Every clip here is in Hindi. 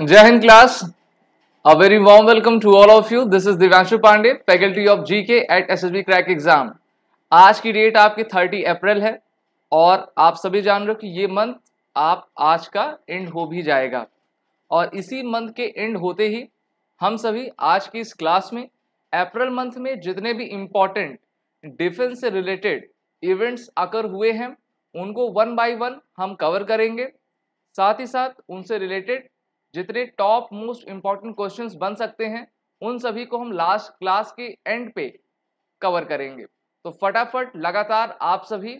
A very class. Welcome to all of you this is you. Pandey faculty of G K at S S B crack exam आज की डेट आपकी थर्टी अप्रैल है और आप सभी जान रहे हो कि ये मंथ आप आज का एंड हो भी जाएगा और इसी मंथ के एंड होते ही हम सभी आज की इस क्लास में अप्रैल मंथ में जितने भी इम्पॉर्टेंट डिफेंस से रिलेटेड इवेंट्स आकर हुए हैं उनको वन बाई वन हम कवर करेंगे साथ ही साथ उनसे रिलेटेड जितने टॉप मोस्ट इंपॉर्टेंट क्वेश्चंस बन सकते हैं उन सभी को हम लास्ट क्लास के एंड पे कवर करेंगे तो फटाफट लगातार आप सभी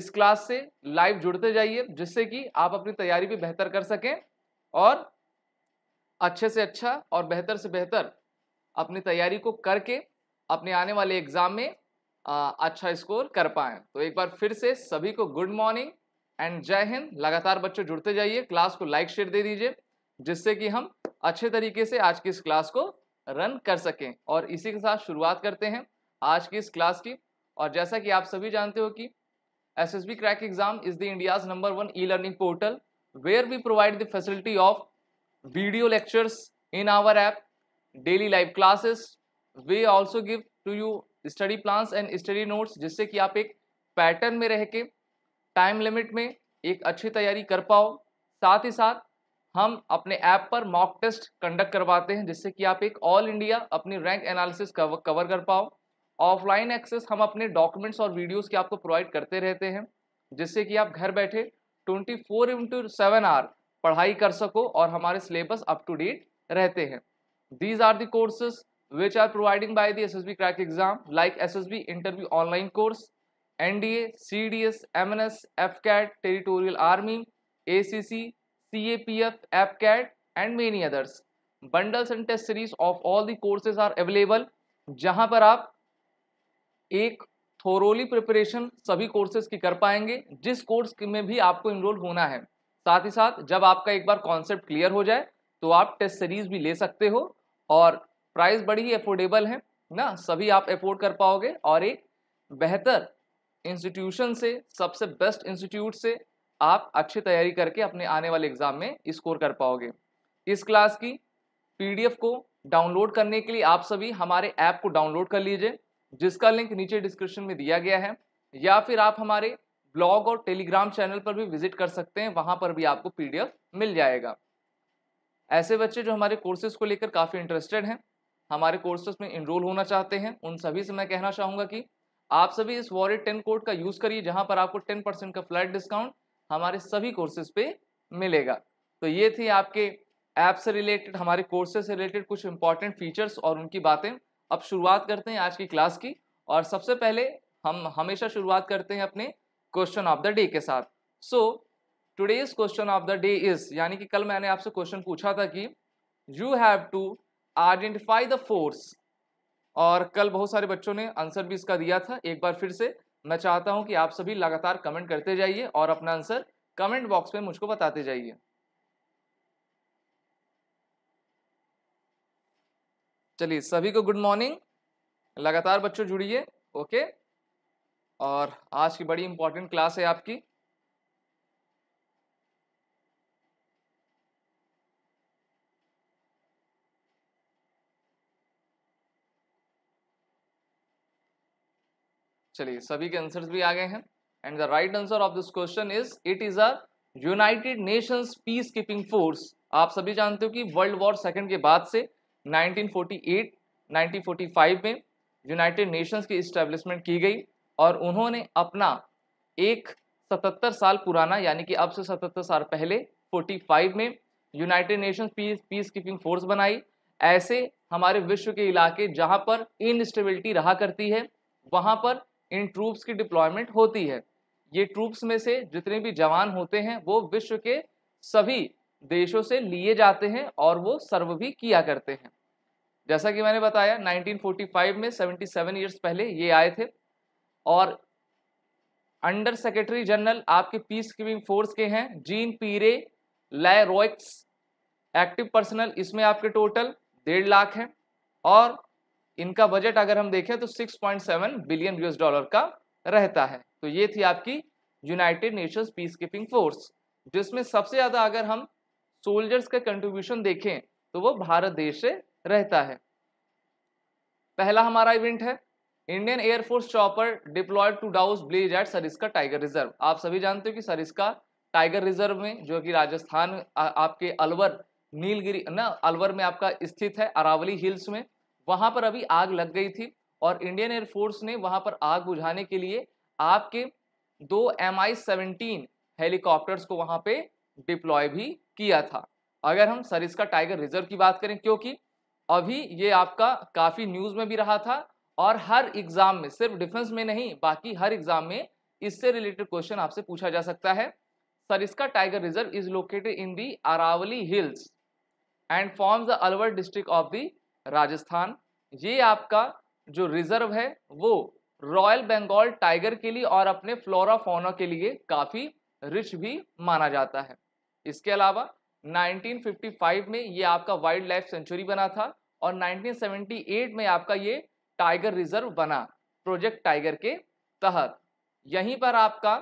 इस क्लास से लाइव जुड़ते जाइए जिससे कि आप अपनी तैयारी भी बेहतर कर सकें और अच्छे से अच्छा और बेहतर से बेहतर अपनी तैयारी को करके अपने आने वाले एग्जाम में आ, अच्छा स्कोर कर पाएँ तो एक बार फिर से सभी को गुड मॉर्निंग एंड जय हिंद लगातार बच्चों जुड़ते जाइए क्लास को लाइक शेयर दे दीजिए जिससे कि हम अच्छे तरीके से आज की इस क्लास को रन कर सकें और इसी के साथ शुरुआत करते हैं आज की इस क्लास की और जैसा कि आप सभी जानते हो कि S S B crack exam is the India's number one e learning portal where we provide the facility of video lectures in our app daily live classes we also give to you study plans and study notes जिससे कि आप एक पैटर्न में रह के टाइम लिमिट में एक अच्छी तैयारी कर पाओ साथ ही साथ हम अपने ऐप पर मॉक टेस्ट कंडक्ट करवाते हैं जिससे कि आप एक ऑल इंडिया अपनी रैंक एनालिसिस कवर कर पाओ ऑफलाइन एक्सेस हम अपने डॉक्यूमेंट्स और वीडियोस के आपको प्रोवाइड करते रहते हैं जिससे कि आप घर बैठे ट्वेंटी फोर इंटू सेवन आर पढ़ाई कर सको और हमारे सिलेबस अप टू डेट रहते हैं these are the courses B interview online course N D A C D S M N S F CAT territorial army A C C CAPF, APCAT and many others. Bundles and test series of all the courses are available जहां पर आप एक थोरोली प्रिपरेशन सभी कोर्सेज की कर पाएंगे जिस कोर्स में भी आपको इनरोल होना है साथ ही साथ जब आपका एक बार कॉन्सेप्ट क्लियर हो जाए तो आप टेस्ट सीरीज भी ले सकते हो और प्राइस बड़ी ही अफोर्डेबल है ना सभी आप अफोर्ड कर पाओगे और एक बेहतर इंस्टीट्यूशन से सबसे बेस्ट इंस्टीट्यूट से आप अच्छी तैयारी करके अपने आने वाले एग्जाम में स्कोर कर पाओगे इस क्लास की पीडीएफ को डाउनलोड करने के लिए आप सभी हमारे ऐप को डाउनलोड कर लीजिए जिसका लिंक नीचे डिस्क्रिप्शन में दिया गया है या फिर आप हमारे ब्लॉग और टेलीग्राम चैनल पर भी विजिट कर सकते हैं वहां पर भी आपको पीडीएफ मिल जाएगा ऐसे बच्चे जो हमारे कोर्सेज को लेकर काफ़ी इंटरेस्टेड हैं हमारे कोर्सेज में इनरोल होना चाहते हैं उन सभी से मैं कहना चाहूँगा कि आप सभी इस वॉलेट टेन कोड का यूज़ करिए जहाँ पर आपको टेन परसेंट का फ्लैट डिस्काउंट हमारे सभी कोर्सेज पे मिलेगा तो ये थी आपके ऐप से रिलेटेड हमारे कोर्सेज से रिलेटेड कुछ इंपॉर्टेंट फीचर्स और उनकी बातें अब शुरुआत करते हैं आज की क्लास की और सबसे पहले हम हमेशा शुरुआत करते हैं अपने क्वेश्चन ऑफ द डे के साथ so today's question of the day is यानी कि कल मैंने आपसे क्वेश्चन पूछा था कि you have to identify the force और कल बहुत सारे बच्चों ने आंसर भी इसका दिया था एक बार फिर से मैं चाहता हूं कि आप सभी लगातार कमेंट करते जाइए और अपना आंसर कमेंट बॉक्स में मुझको बताते जाइए चलिए सभी को गुड मॉर्निंग लगातार बच्चों जुड़िए ओके और आज की बड़ी इंपॉर्टेंट क्लास है आपकी चलिए सभी के आंसर्स भी आ गए हैं and the right answer of this question is it is a United Nations peace keeping force आप सभी जानते हो कि वर्ल्ड वॉर सेकेंड के बाद से 1948, 1945 में यूनाइटेड नेशंस की इस्टेब्लिशमेंट की गई और उन्होंने अपना एक 77 साल पुराना यानी कि अब से 77 साल पहले 45 में United Nations peace peace keeping force बनाई ऐसे हमारे विश्व के इलाके जहां पर इनस्टेबिलिटी रहा करती है वहां पर इन ट्रूप्स की डिप्लॉयमेंट होती है ये ट्रूप्स में से जितने भी जवान होते हैं वो विश्व के सभी देशों से लिए जाते हैं और वो सर्व भी किया करते हैं जैसा कि मैंने बताया 1945 में 77 इयर्स पहले ये आए थे और अंडर सेक्रेटरी जनरल आपके पीस कीपिंग फोर्स के हैं जीन पीरे लय रोइक्स एक्टिव पर्सनल इसमें आपके टोटल डेढ़ लाख हैं और इनका बजट अगर हम देखें तो 6.7 बिलियन यूएस डॉलर का रहता है तो ये थी आपकी United Nations peace keeping force जिसमें सबसे ज़्यादा अगर हम सोल्जर्स का कंट्रीब्यूशन देखें तो वो भारत देश से रहता है पहला हमारा इवेंट है Indian air force chopper deployed to douse blaze at Sariska tiger reserve आप सभी जानते हो कि सरिस्का टाइगर रिजर्व में जो कि राजस्थान आपके अलवर नीलगिरी ना अलवर में आपका स्थित है अरावली हिल्स में वहां पर अभी आग लग गई थी और इंडियन एयरफोर्स ने वहां पर आग बुझाने के लिए आपके दो एम आई सेवनटीन हेलीकॉप्टर्स को वहां पे डिप्लॉय भी किया था अगर हम सरिस्का टाइगर रिजर्व की बात करें क्योंकि अभी ये आपका काफ़ी न्यूज़ में भी रहा था और हर एग्ज़ाम में सिर्फ डिफेंस में नहीं बाकी हर एग्ज़ाम में इससे रिलेटेड क्वेश्चन आपसे पूछा जा सकता है Sariska tiger reserve is located in the Aravali hills and forms the Alwar district of the Rajasthan ये आपका जो रिजर्व है वो रॉयल बंगाल टाइगर के लिए और अपने फ्लोरा फोना के लिए काफ़ी रिच भी माना जाता है इसके अलावा 1955 में ये आपका वाइल्ड लाइफ सेंचुरी बना था और 1978 में आपका ये टाइगर रिजर्व बना प्रोजेक्ट टाइगर के तहत यहीं पर आपका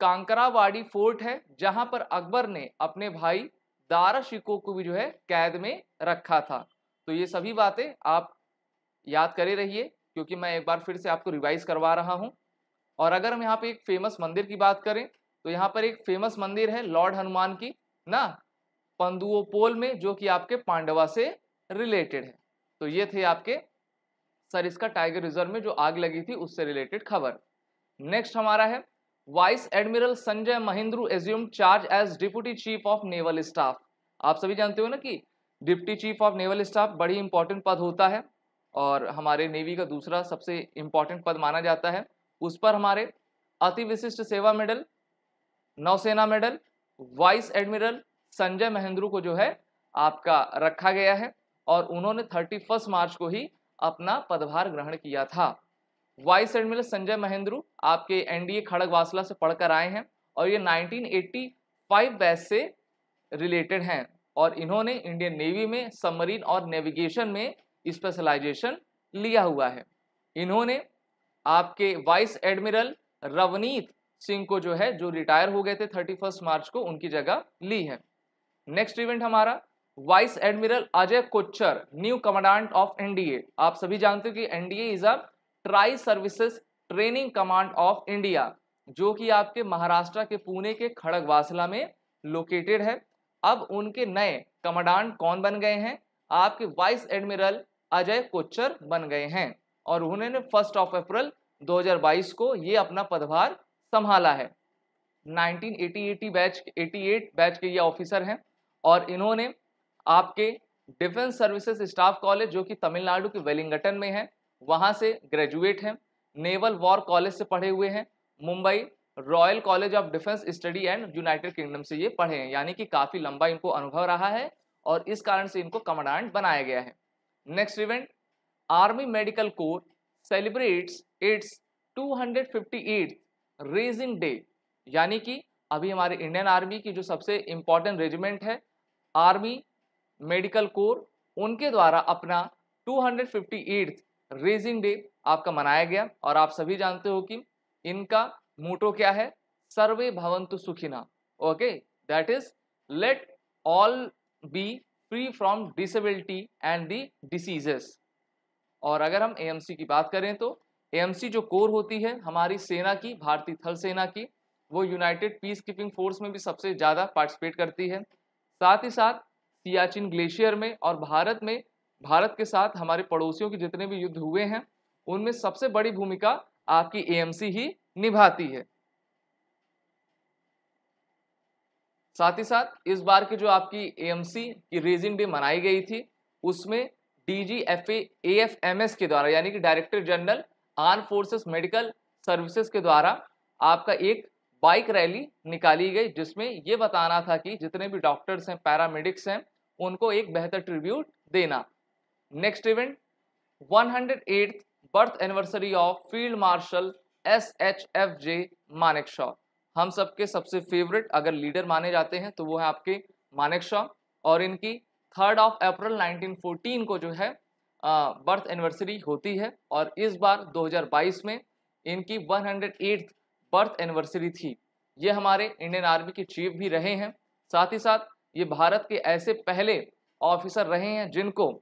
कांकरावाड़ी फोर्ट है जहां पर अकबर ने अपने भाई दारा शिको को भी जो है कैद में रखा था तो ये सभी बातें आप याद करे रहिए क्योंकि मैं एक बार फिर से आपको रिवाइज करवा रहा हूँ और अगर हम यहाँ पे एक फेमस मंदिर की बात करें तो यहाँ पर एक फेमस मंदिर है लॉर्ड हनुमान की ना पंदुओपोल में जो कि आपके पांडवा से रिलेटेड है तो ये थे आपके सर इसका टाइगर रिजर्व में जो आग लगी थी उससे रिलेटेड खबर नेक्स्ट हमारा है vice admiral Sanjay Mahendru assume charge as deputy chief of naval staff आप सभी जानते हो ना कि deputy chief of naval staff बड़ी इंपॉर्टेंट पद होता है और हमारे नेवी का दूसरा सबसे इम्पॉर्टेंट पद माना जाता है उस पर हमारे अति विशिष्ट Seva medal Nausena medal vice admiral Sanjay Mahendru को जो है आपका रखा गया है और उन्होंने थर्टी फर्स्ट मार्च को ही अपना पदभार ग्रहण किया था वाइस एडमिरल संजय महेंद्रू आपके एनडीए खड़गवासला से पढ़कर आए हैं और ये 1985 बैच से रिलेटेड हैं और इन्होंने इंडियन नेवी में सबमरीन और नेविगेशन में स्पेशलाइजेशन लिया हुआ है इन्होंने आपके वाइस एडमिरल रवनीत सिंह को जो है जो रिटायर हो गए थे थर्टी फर्स्ट मार्च को उनकी जगह ली है नेक्स्ट इवेंट हमारा vice admiral Ajay Kochhar new commandant of NDA आप सभी जानते हो कि NDA is a tri services training command of India जो कि आपके महाराष्ट्र के पुणे के खड़गवासला में लोकेटेड है अब उनके नए कमांडांट कौन बन गए हैं आपके वाइस एडमिरल अजय कोच्चर बन गए हैं और उन्होंने फर्स्ट ऑफ अप्रैल 2022 को ये अपना पदभार संभाला है 1988 बैच 88 बैच के ये ऑफिसर हैं और इन्होंने आपके डिफेंस सर्विसेज स्टाफ कॉलेज जो कि तमिलनाडु के वेलिंगटन में है वहाँ से ग्रेजुएट हैं नेवल वॉर कॉलेज से पढ़े हुए हैं Mumbai Royal College of Defence Study and United Kingdom से ये पढ़े हैं यानी कि काफ़ी लंबा इनको अनुभव रहा है और इस कारण से इनको कमांडेंट बनाया गया है next event army medical corps celebrates its 258 raising day यानी कि अभी हमारे इंडियन आर्मी की जो सबसे इम्पॉर्टेंट रेजिमेंट है आर्मी मेडिकल कोर उनके द्वारा अपना 258 रेजिंग डे आपका मनाया गया और आप सभी जानते हो कि इनका मोटो क्या है सर्वे भवंतु सुखिना okay that is let all be free from disability and the diseases और अगर हम एएमसी की बात करें तो एएमसी जो कोर होती है हमारी सेना की भारतीय थल सेना की वो यूनाइटेड पीस कीपिंग फोर्स में भी सबसे ज़्यादा पार्टिसिपेट करती है साथ ही साथ सियाचिन ग्लेशियर में और भारत में भारत के साथ हमारे पड़ोसियों के जितने भी युद्ध हुए हैं उनमें सबसे बड़ी भूमिका आपकी एएमसी ही निभाती है साथ ही साथ इस बार की जो आपकी एएमसी की रेजिंग डे मनाई गई थी उसमें डीजीएफए एएफएमएस के द्वारा यानी कि director general arm forces medical services के द्वारा आपका एक बाइक रैली निकाली गई जिसमें ये बताना था कि जितने भी डॉक्टर्स हैं पैरामेडिक्स हैं उनको एक बेहतर ट्रिब्यूट देना next event one hundred birth anniversary of field marshal S H F J Manekshaw हम सबके सबसे फेवरेट अगर लीडर माने जाते हैं तो वो है आपके मानिक शॉ और इनकी थर्ड ऑफ अप्रैल 1914 को जो है बर्थ एनिवर्सरी होती है और इस बार 2022 में इनकी 108 बर्थ एनिवर्सरी थी ये हमारे इंडियन आर्मी के चीफ भी रहे हैं साथ ही साथ ये भारत के ऐसे पहले ऑफिसर रहे हैं जिनको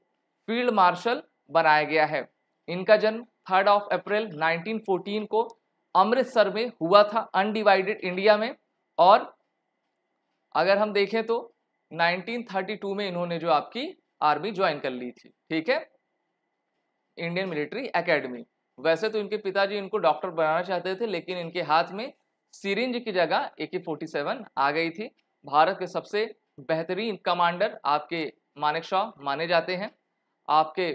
फील्ड मार्शल बनाया गया है इनका जन्म थर्ड ऑफ अप्रैल 1914 को अमृतसर में हुआ था अनडिवाइडेड इंडिया में और अगर हम देखें तो 1932 में इन्होंने जो आपकी आर्मी ज्वाइन कर ली थी ठीक है इंडियन मिलिट्री एकेडमी वैसे तो इनके पिताजी इनको डॉक्टर बनाना चाहते थे लेकिन इनके हाथ में सीरेंज की जगह ए के फोर्टी सेवन आ गई थी भारत के सबसे बेहतरीन कमांडर आपके मानेक माने जाते हैं आपके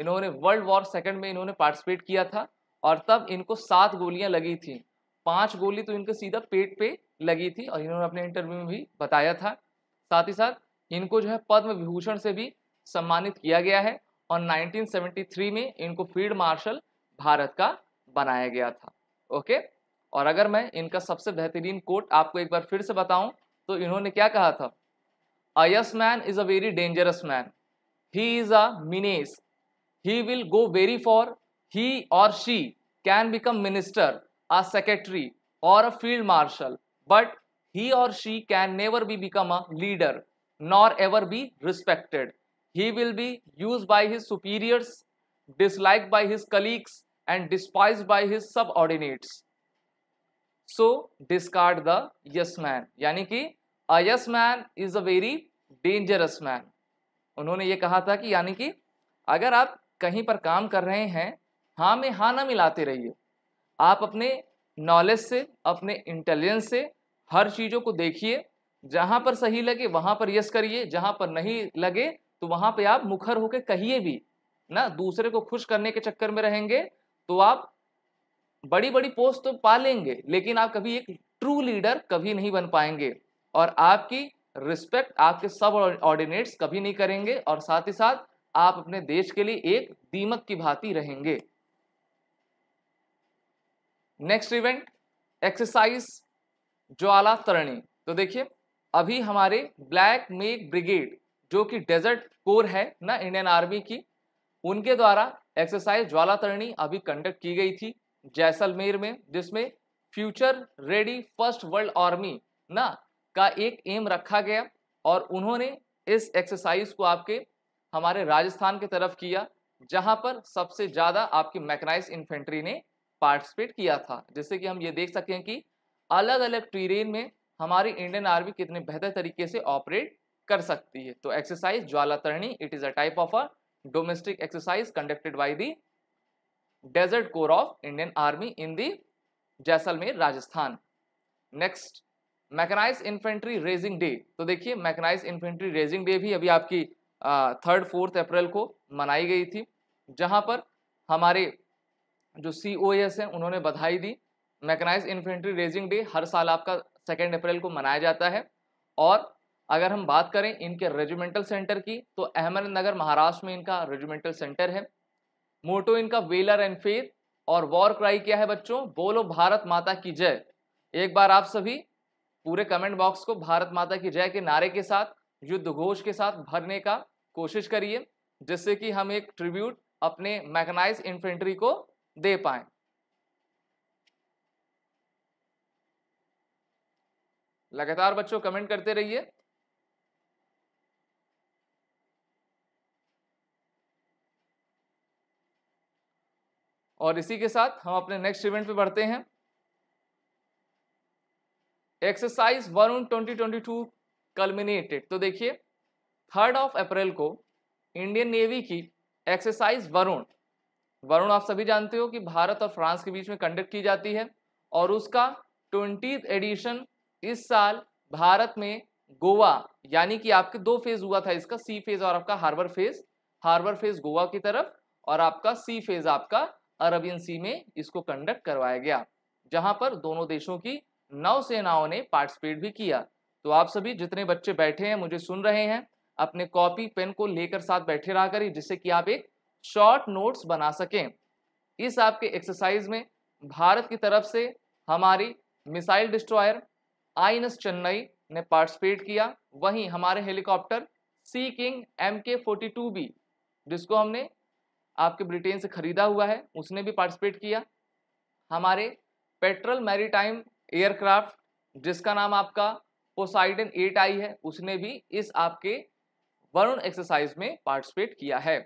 इन्होंने वर्ल्ड वॉर सेकेंड में इन्होंने पार्टिसिपेट किया था और तब इनको सात गोलियां लगी थी पांच गोली तो इनके सीधा पेट पे लगी थी और इन्होंने अपने इंटरव्यू में भी बताया था साथ ही साथ इनको जो है पद्म विभूषण से भी सम्मानित किया गया है और 1973 में इनको फील्ड मार्शल भारत का बनाया गया था ओके और अगर मैं इनका सबसे बेहतरीन कोट आपको एक बार फिर से बताऊं तो इन्होंने क्या कहा था a yes man is a very dangerous man he is a menace he will go very far he or she can become minister a secretary or a field marshal but he or she can never be become a leader nor ever be respected he will be used by his superiors disliked by his colleagues and despised by his subordinates so discard the yes man यानी कि a yes man is a very dangerous man उन्होंने ये कहा था कि यानी कि अगर आप कहीं पर काम कर रहे हैं हाँ में हाँ ना मिलाते रहिए आप अपने नॉलेज से अपने इंटेलिजेंस से हर चीज़ों को देखिए जहाँ पर सही लगे वहाँ पर यस करिए जहाँ पर नहीं लगे तो वहाँ पे आप मुखर होकर कहिए भी ना दूसरे को खुश करने के चक्कर में रहेंगे तो आप बड़ी बड़ी पोस्ट तो पा लेंगे लेकिन आप कभी एक ट्रू लीडर कभी नहीं बन पाएंगे और आपकी रिस्पेक्ट आपके सब ऑर्डिनेट्स कभी नहीं करेंगे और साथ ही साथ आप अपने देश के लिए एक दीमक की भांति रहेंगे next event exercise Jwala Tarini तो देखिए अभी हमारे ब्लैक मेक ब्रिगेड जो कि डेजर्ट कोर है ना इंडियन आर्मी की उनके द्वारा एक्सरसाइज ज्वाला तरणी अभी कंडक्ट की गई थी जैसलमेर में जिसमें future ready first world army ना का एक एम रखा गया और उन्होंने इस एक्सरसाइज को आपके हमारे राजस्थान की तरफ किया जहां पर सबसे ज्यादा आपकी मैकनाइज इन्फेंट्री ने पार्टिसिपेट किया था जिससे कि हम ये देख सकें कि अलग अलग ट्रीरेन में हमारी इंडियन आर्मी कितने बेहतर तरीके से ऑपरेट कर सकती है तो exercise Jwala Tarini it is a type of a domestic exercise conducted by the desert corps of Indian army in the Jaisalmer Rajasthan next mechanise infantry raising day तो देखिए मैकेनाइज इन्फेंट्री रेजिंग डे भी अभी आपकी थर्ड फोर्थ अप्रैल को मनाई गई थी जहां पर हमारे जो सी ओ एस हैं उन्होंने बधाई दी मैकनाइज इन्फेंट्री रेजिंग डे हर साल आपका सेकेंड अप्रैल को मनाया जाता है और अगर हम बात करें इनके रेजिमेंटल सेंटर की तो अहमदनगर महाराष्ट्र में इनका रेजिमेंटल सेंटर है मोटो इनका वेलर एंड फेर और वॉर क्राई क्या है बच्चों बोलो भारत माता की जय एक बार आप सभी पूरे कमेंट बॉक्स को भारत माता की जय के नारे के साथ युद्ध घोष के साथ भरने का कोशिश करिए जिससे कि हम एक ट्रिब्यूट अपने मैगनाइज इन्फेंट्री को दे पाए लगातार बच्चों कमेंट करते रहिए और इसी के साथ हम अपने नेक्स्ट इवेंट पे बढ़ते हैं exercise one twenty twenty two culminated तो देखिए थर्ड ऑफ अप्रैल को इंडियन नेवी की एक्सरसाइज वरुण वरुण आप सभी जानते हो कि भारत और फ्रांस के बीच में कंडक्ट की जाती है और उसका ट्वेंटी एडिशन इस साल भारत में गोवा यानी कि आपके दो फेज हुआ था इसका सी फेज और आपका harbour phase harbour phase Goa की तरफ और आपका सी फेज आपका अरबियन सी में इसको कंडक्ट करवाया गया जहां पर दोनों देशों की नौसेनाओं ने पार्टिसिपेट भी किया तो आप सभी जितने बच्चे बैठे हैं मुझे सुन रहे हैं अपने कॉपी पेन को लेकर साथ बैठे रहा करिए जिससे कि आप एक शॉर्ट नोट्स बना सकें इस आपके एक्सरसाइज में भारत की तरफ से हमारी मिसाइल डिस्ट्रॉयर आई चेन्नई ने पार्टिसिपेट किया वहीं हमारे helicopter sea king M K forty two B जिसको हमने आपके ब्रिटेन से ख़रीदा हुआ है उसने भी पार्टिसिपेट किया हमारे पेट्रोल मैरीटाइम एयरक्राफ्ट जिसका नाम आपका पोसाइडन एट आई है उसने भी इस आपके वरुण एक्सरसाइज में पार्टिसिपेट किया है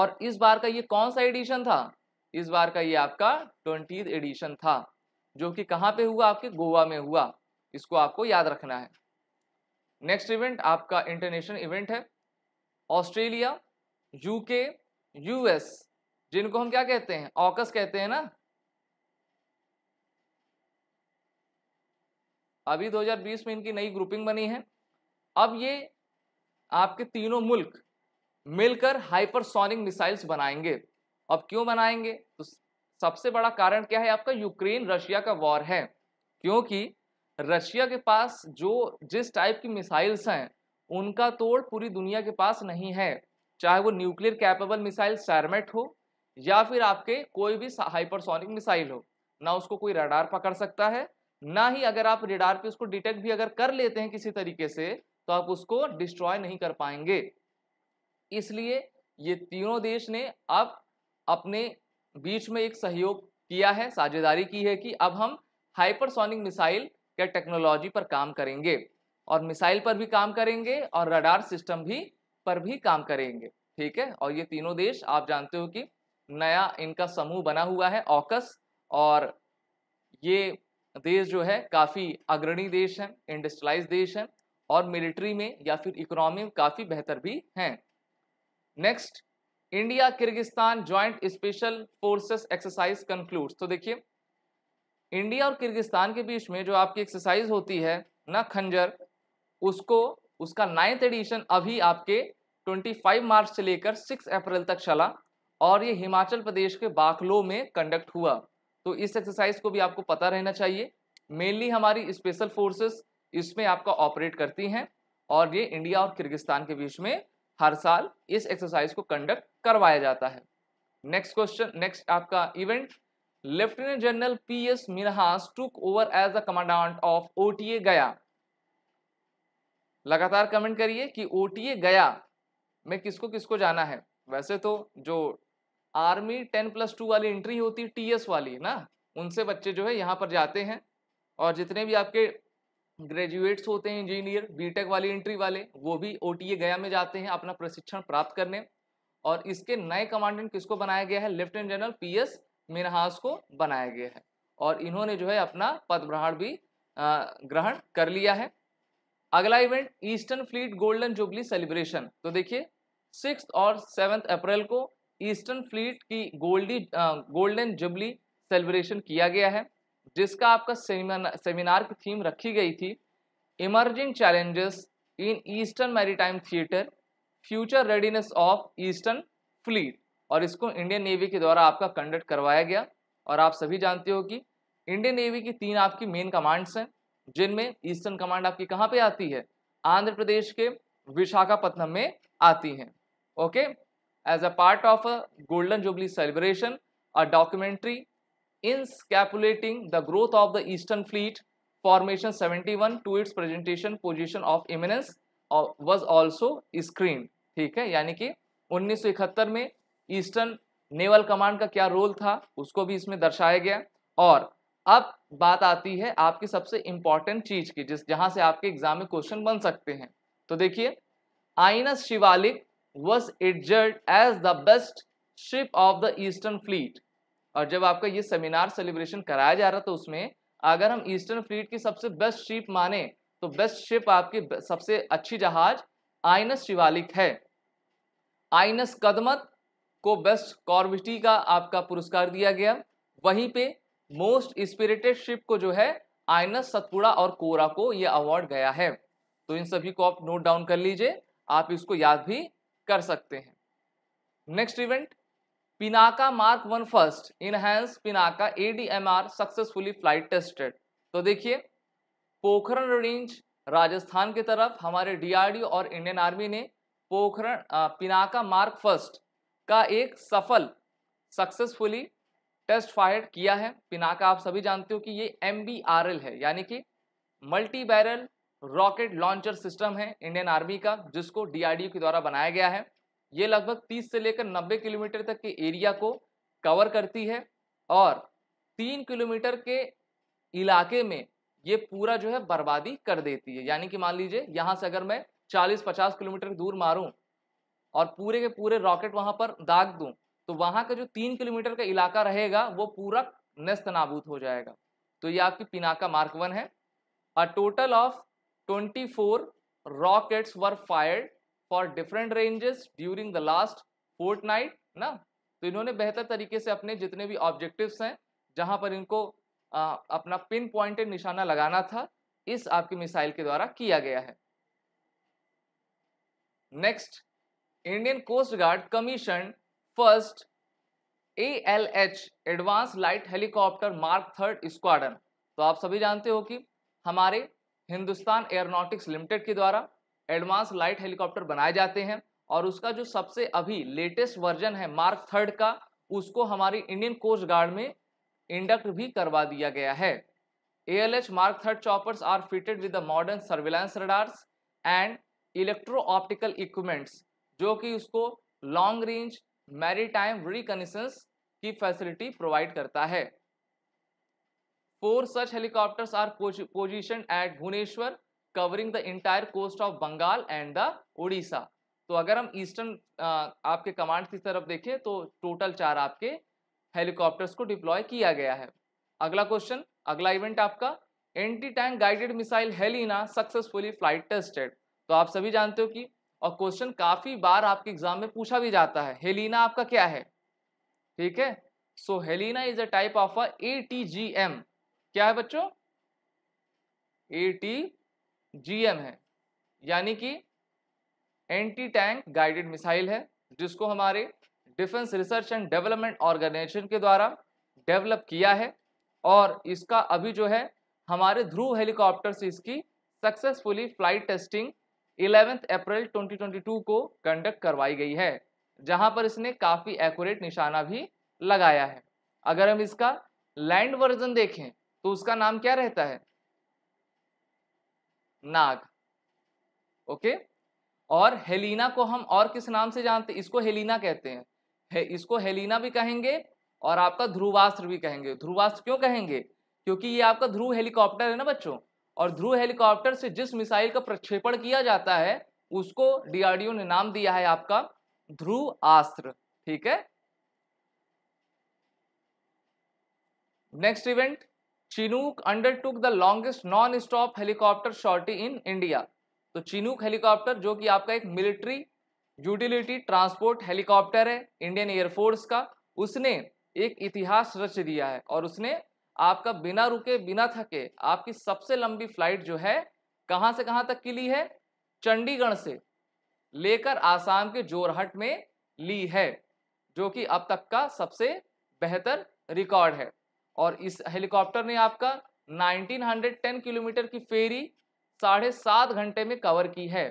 और इस बार का ये कौन सा एडिशन था इस बार का ये आपका ट्वेंटी एडिशन था जो कि कहाँ पे हुआ आपके गोवा में हुआ इसको आपको याद रखना है नेक्स्ट इवेंट आपका इंटरनेशनल इवेंट है ऑस्ट्रेलिया यूके यूएस जिनको हम क्या कहते हैं ऑकस कहते हैं ना अभी 2020 में इनकी नई ग्रुपिंग बनी है अब ये आपके तीनों मुल्क मिलकर हाइपरसोनिक मिसाइल्स बनाएंगे अब क्यों बनाएंगे तो सबसे बड़ा कारण क्या है आपका यूक्रेन रशिया का वॉर है क्योंकि रशिया के पास जो जिस टाइप की मिसाइल्स हैं उनका तोड़ पूरी दुनिया के पास नहीं है चाहे वो न्यूक्लियर कैपेबल मिसाइल सैरमेट हो या फिर आपके कोई भी हाइपरसोनिक मिसाइल हो ना उसको कोई रडार पकड़ सकता है ना ही अगर आप रिडार पे उसको डिटेक्ट भी अगर कर लेते हैं किसी तरीके से तो आप उसको डिस्ट्रॉय नहीं कर पाएंगे इसलिए ये तीनों देश ने अब अपने बीच में एक सहयोग किया है साझेदारी की है कि अब हम हाइपरसोनिक मिसाइल के टेक्नोलॉजी पर काम करेंगे और मिसाइल पर भी काम करेंगे और रडार सिस्टम भी पर भी काम करेंगे ठीक है और ये तीनों देश आप जानते हो कि नया इनका समूह बना हुआ है ऑकस और ये देश जो है काफ़ी अग्रणी देश हैं इंडस्ट्रियलाइज देश हैं और मिलिट्री में या फिर इकोनॉमी में काफ़ी बेहतर भी हैं next India Kyrgyzstan joint special forces exercise concludes तो देखिए इंडिया और किर्गिस्तान के बीच में जो आपकी एक्सरसाइज होती है ना खंजर उसको उसका नाइन्थ एडिशन अभी आपके 25 मार्च से लेकर 6 अप्रैल तक चला और ये हिमाचल प्रदेश के बाखलो में कंडक्ट हुआ तो इस एक्सरसाइज को भी आपको पता रहना चाहिए मेनली हमारी स्पेशल फोर्सेस इसमें आपका ऑपरेट करती हैं और ये इंडिया और किर्गिस्तान के बीच में हर साल इस एक्सरसाइज को कंडक्ट करवाया जाता है नेक्स्ट क्वेश्चन नेक्स्ट आपका event lieutenant general P S Minhas took over as the commandant of ओ गया लगातार कमेंट करिए कि ओ गया में किसको किसको जाना है वैसे तो जो आर्मी टेन प्लस टू वाली एंट्री होती है टी वाली ना उनसे बच्चे जो है यहाँ पर जाते हैं और जितने भी आपके ग्रेजुएट्स होते हैं इंजीनियर बीटेक वाली एंट्री वाले वो भी ओ गया में जाते हैं अपना प्रशिक्षण प्राप्त करने और इसके नए कमांडेंट किसको बनाया गया है lieutenant general P S Minhas को बनाया गया है और इन्होंने जो है अपना पदभार भी ग्रहण कर लिया है अगला event eastern fleet golden jubilee celebration तो देखिए सिक्स और सेवन्थ अप्रैल को ईस्टर्न फ्लीट की गोल्डी गोल्डन जुबली सेलिब्रेशन किया गया है जिसका आपका सेमिनार सेमिनार की थीम रखी गई थी emerging challenges in eastern maritime theatre future readiness of eastern fleet और इसको इंडियन नेवी के द्वारा आपका कंडक्ट करवाया गया और आप सभी जानते हो कि इंडियन नेवी की तीन आपकी मेन कमांड्स हैं जिनमें ईस्टर्न कमांड आपकी कहाँ पे आती है आंध्र प्रदेश के विशाखापत्नम में आती हैं okay as a part of a golden jubilee celebration a documentary in scapulating the growth of the Eastern Fleet, Formation 71 to its presentation position of imminence uh, was also screened. ठीक है यानी कि 1971 में ईस्टर्न नेवल कमांड का क्या रोल था उसको भी इसमें दर्शाया गया और अब बात आती है आपकी सबसे इंपॉर्टेंट चीज की जिस जहां से आपके एग्जाम में क्वेश्चन बन सकते हैं तो देखिए INS Shivalik was adjudged as the best ship of the eastern fleet और जब आपका ये सेमिनार सेलिब्रेशन कराया जा रहा था उसमें अगर हम ईस्टर्न फ्लीट की सबसे बेस्ट शिप माने तो बेस्ट शिप आपकी सबसे अच्छी जहाज आइनस शिवालिक है आइनस कदमत को बेस्ट कॉर्बिटी का आपका पुरस्कार दिया गया वहीं पे मोस्ट स्पिरिटेड शिप को जो है आइनस सतपुड़ा और कोरा को ये अवार्ड गया है तो इन सभी को आप नोट डाउन कर लीजिए आप इसको याद भी कर सकते हैं next event Pinaka mark one first enhance Pinaka are successfully flight tested तो देखिए पोखरण रेंज राजस्थान की तरफ हमारे डीआरडी और इंडियन आर्मी ने पोखरण पिनाका मार्क फर्स्ट का एक सफल सक्सेसफुली टेस्ट फायर किया है पिनाका आप सभी जानते हो कि ये एम है यानी कि multi barrel rocket launcher system है इंडियन आर्मी का जिसको डीआरडीओ के द्वारा बनाया गया है ये लगभग 30 से लेकर 90 किलोमीटर तक के एरिया को कवर करती है और तीन किलोमीटर के इलाके में ये पूरा जो है बर्बादी कर देती है यानी कि मान लीजिए यहाँ से अगर मैं 40-50 किलोमीटर दूर मारूं और पूरे के पूरे रॉकेट वहाँ पर दाग दूं तो वहाँ का जो तीन किलोमीटर का इलाका रहेगा वो पूरा नस्त नाबूद हो जाएगा तो ये आपकी पिनाका मार्क वन है a total of four rockets were fired for different ranges during the last fortnight ना तो इन्होंने बेहतर तरीके से अपने जितने भी ऑब्जेक्टिव्स हैं जहां पर इनको आ, अपना पिन पॉइंटेड निशाना लगाना था इस आपकी मिसाइल के द्वारा किया गया है next Indian coast guard commission first A L H advance light helicopter mark third squadron तो आप सभी जानते हो कि हमारे हिंदुस्तान एयरोनॉटिक्स लिमिटेड के द्वारा एडवांस लाइट हेलीकॉप्टर बनाए जाते हैं और उसका जो सबसे अभी लेटेस्ट वर्जन है मार्क थर्ड का उसको हमारी इंडियन कोस्ट गार्ड में इंडक्ट भी करवा दिया गया है ALH Mark III choppers are fitted with the modern surveillance radars and electro optical equipments जो कि उसको long range maritime reconnaissance की फैसिलिटी प्रोवाइड करता है four such helicopters are position at Bhubaneswar covering the entire coast of Bengal and the Orissa तो अगर हम ईस्टर्न आपके कमांड की तरफ देखें तो टोटल चार आपके हेलीकॉप्टर्स को डिप्लॉय किया गया है अगला क्वेश्चन अगला इवेंट आपका anti tank guided missile Helina successfully flight tested तो आप सभी जानते हो कि और क्वेश्चन काफी बार आपके एग्जाम में पूछा भी जाता है हेलिना आपका क्या है ठीक है so Helina is a type of a a क्या है बच्चों ए टी जीएम है यानी कि एंटी टैंक गाइडेड मिसाइल है जिसको हमारे defence research and development organisation के द्वारा डेवलप किया है और इसका अभी जो है हमारे ध्रुव हेलीकॉप्टर से इसकी successfully flight testing eleventh April 2022 को कंडक्ट करवाई गई है जहां पर इसने काफ़ी एक्यूरेट निशाना भी लगाया है अगर हम इसका लैंड वर्जन देखें तो उसका नाम क्या रहता है नाग ओके और हेलीना को हम और किस नाम से जानते इसको हेलीना कहते हैं है, इसको हेलीना भी कहेंगे और आपका ध्रुवास्त्र भी कहेंगे ध्रुवास्त्र क्यों कहेंगे क्योंकि ये आपका ध्रुव हेलीकॉप्टर है ना बच्चों और ध्रुव हेलीकॉप्टर से जिस मिसाइल का प्रक्षेपण किया जाता है उसको डीआरडीओ ने नाम दिया है आपका ध्रुव अस्त्र ठीक है next event Chinook undertook the longest non stop helicopter sortie in India तो चिनूक हेलीकॉप्टर जो कि आपका एक मिलिट्री यूटिलिटी ट्रांसपोर्ट हेलीकॉप्टर है इंडियन एयरफोर्स का उसने एक इतिहास रच दिया है और उसने आपका बिना रुके बिना थके आपकी सबसे लंबी फ्लाइट जो है कहाँ से कहाँ तक की ली है चंडीगढ़ से लेकर आसाम के जोरहट में ली है जो कि अब तक का सबसे बेहतर रिकॉर्ड है और इस हेलीकॉप्टर ने आपका 1910 किलोमीटर की फेरी साढ़े सात घंटे में कवर की है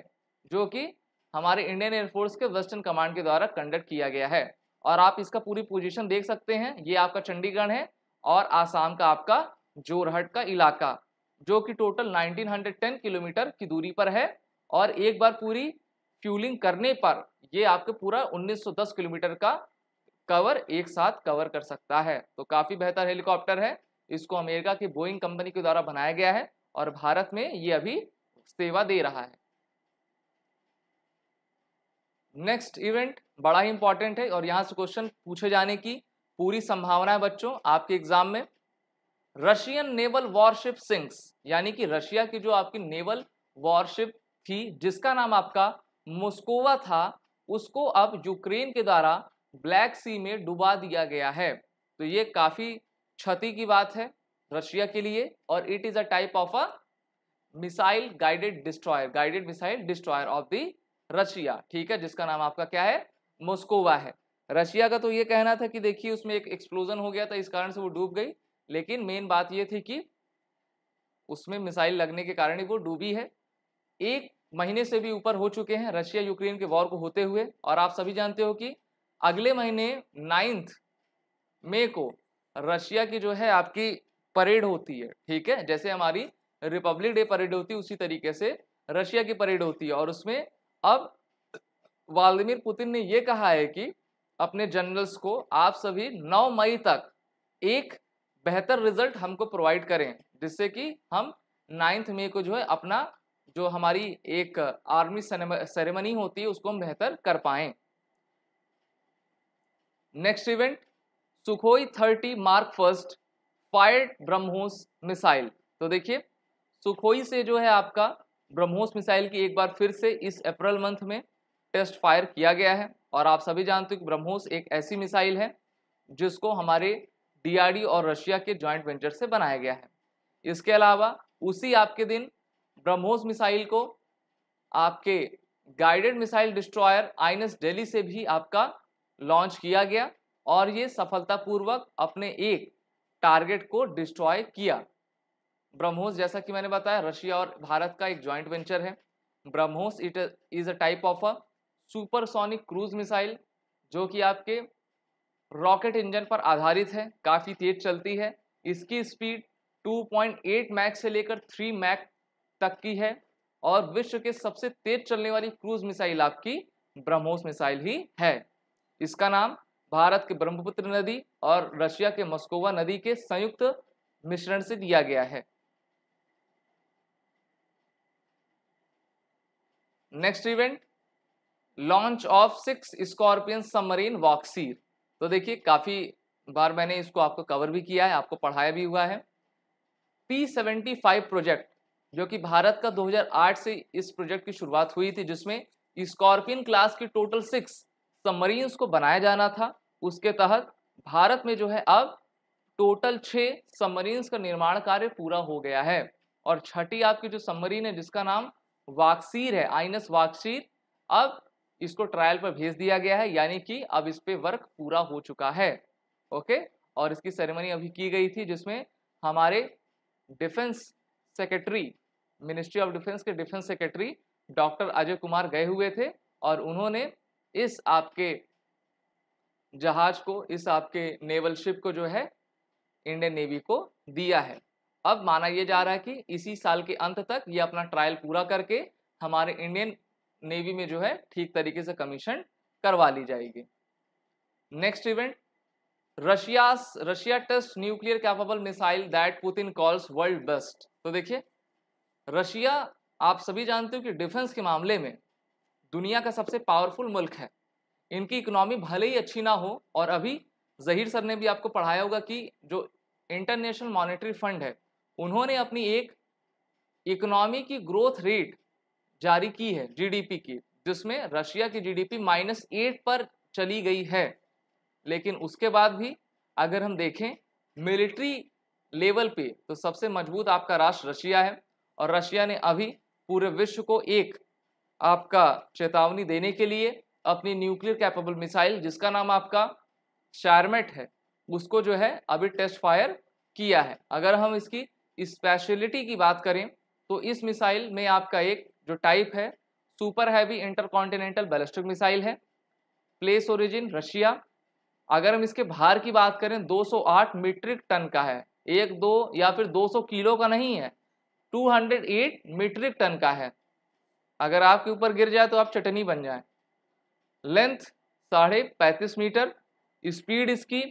जो कि हमारे इंडियन एयरफोर्स के वेस्टर्न कमांड के द्वारा कंडक्ट किया गया है और आप इसका पूरी पोजीशन देख सकते हैं ये आपका चंडीगढ़ है और आसाम का आपका जोरहट का इलाका जो कि टोटल 1910 किलोमीटर की दूरी पर है और एक बार पूरी फ्यूलिंग करने पर ये आपके पूरा 1910 किलोमीटर का कवर एक साथ कवर कर सकता है तो काफ़ी बेहतर हेलीकॉप्टर है इसको अमेरिका की बोइंग कंपनी के द्वारा बनाया गया है और भारत में ये अभी सेवा दे रहा है नेक्स्ट इवेंट बड़ा ही इंपॉर्टेंट है और यहां से क्वेश्चन पूछे जाने की पूरी संभावना है बच्चों आपके एग्जाम में रशियन नेवल वॉरशिप सिंक्स यानी कि रशिया की जो आपकी नेवल वॉरशिप थी जिसका नाम आपका मोस्कोवा था उसको अब यूक्रेन के द्वारा ब्लैक सी में डुबा दिया गया है तो ये काफ़ी क्षति की बात है रशिया के लिए और it is a type of a missile guided destroyer guided missile destroyer of the Russia ठीक है जिसका नाम आपका क्या है मोस्कोवा है रशिया का तो ये कहना था कि देखिए उसमें एक एक्सप्लोजन हो गया था इस कारण से वो डूब गई लेकिन मेन बात ये थी कि उसमें मिसाइल लगने के कारण ही वो डूबी है एक महीने से भी ऊपर हो चुके हैं रशिया यूक्रेन के वॉर को होते हुए और आप सभी जानते हो कि अगले महीने नाइन्थ मे को रशिया की जो है आपकी परेड होती है ठीक है जैसे हमारी रिपब्लिक डे परेड होती है उसी तरीके से रशिया की परेड होती है और उसमें अब व्लादिमिर पुतिन ने ये कहा है कि अपने जनरल्स को आप सभी 9 मई तक एक बेहतर रिजल्ट हमको प्रोवाइड करें जिससे कि हम नाइन्थ मे को जो है अपना जो हमारी एक आर्मी सेरेमनी होती है उसको हम बेहतर कर पाएँ next event Sukhoi thirty mark first fired BrahMos missile तो देखिए सुखोई से जो है आपका ब्रह्मोस मिसाइल की एक बार फिर से इस अप्रैल मंथ में टेस्ट फायर किया गया है और आप सभी जानते हो कि ब्रह्मोस एक ऐसी मिसाइल है जिसको हमारे डीआरडी और रशिया के जॉइंट वेंचर से बनाया गया है इसके अलावा उसी आपके दिन ब्रह्मोस मिसाइल को आपके guided missile destroyer INS Delhi से भी आपका लॉन्च किया गया और ये सफलतापूर्वक अपने एक टारगेट को डिस्ट्रॉय किया ब्रह्मोस जैसा कि मैंने बताया रशिया और भारत का एक जॉइंट वेंचर है BrahMos it is a type of a supersonic cruise missile जो कि आपके रॉकेट इंजन पर आधारित है काफ़ी तेज चलती है इसकी स्पीड 2.8 मैक से लेकर 3 मैक तक की है और विश्व के सबसे तेज चलने वाली क्रूज मिसाइल आपकी ब्रह्मोस मिसाइल ही है इसका नाम भारत के ब्रह्मपुत्र नदी और रशिया के मस्कोवा नदी के संयुक्त मिश्रण से दिया गया है next event launch of six Scorpene submarine Vagsheer तो देखिए काफी बार मैंने इसको आपको कवर भी किया है आपको पढ़ाया भी हुआ है पी सेवेंटी फाइव प्रोजेक्ट जो कि भारत का 2008 से इस प्रोजेक्ट की शुरुआत हुई थी जिसमें स्कॉर्पियन क्लास की टोटल सिक्स सबमरीन्स को बनाया जाना था उसके तहत भारत में जो है अब टोटल छः सबमरीन्स का निर्माण कार्य पूरा हो गया है और छठी आपकी जो सबमरीन है जिसका नाम वाक्सीर है आइनस वाक्सीर अब इसको ट्रायल पर भेज दिया गया है यानी कि अब इस पर वर्क पूरा हो चुका है ओके और इसकी सेरेमनी अभी की गई थी जिसमें हमारे defence secretary ministry of defence के defence secretary doctor Ajay Kumar गए हुए थे और उन्होंने इस आपके जहाज को इस आपके नेवल शिप को जो है इंडियन नेवी को दिया है अब माना यह जा रहा है कि इसी साल के अंत तक ये अपना ट्रायल पूरा करके हमारे इंडियन नेवी में जो है ठीक तरीके से कमीशन करवा ली जाएगी next event Russia Russia test nuclear capable missile that Putin calls world best तो देखिए रशिया आप सभी जानते हो कि डिफेंस के मामले में दुनिया का सबसे पावरफुल मुल्क है इनकी इकोनॉमी भले ही अच्छी ना हो और अभी जहीर सर ने भी आपको पढ़ाया होगा कि जो इंटरनेशनल मॉनेटरी फंड है उन्होंने अपनी एक इकोनॉमी की ग्रोथ रेट जारी की है जीडीपी की जिसमें रशिया की जीडीपी माइनस एट पर चली गई है लेकिन उसके बाद भी अगर हम देखें मिलिट्री लेवल पे तो सबसे मजबूत आपका राष्ट्र रशिया है और रशिया ने अभी पूरे विश्व को एक आपका चेतावनी देने के लिए अपनी न्यूक्लियर कैपेबल मिसाइल जिसका नाम आपका शारमेट है उसको जो है अभी टेस्ट फायर किया है अगर हम इसकी स्पेशलिटी की बात करें तो इस मिसाइल में आपका एक जो टाइप है super heavy intercontinental ballistic missile है प्लेस ओरिजिन रशिया अगर हम इसके भार की बात करें 208 मीट्रिक टन का है एक दो या फिर 200 किलो का नहीं है 208 मीट्रिक टन का है अगर आपके ऊपर गिर जाए तो आप चटनी बन जाए लेंथ साढ़े पैंतीस मीटर स्पीड इसकी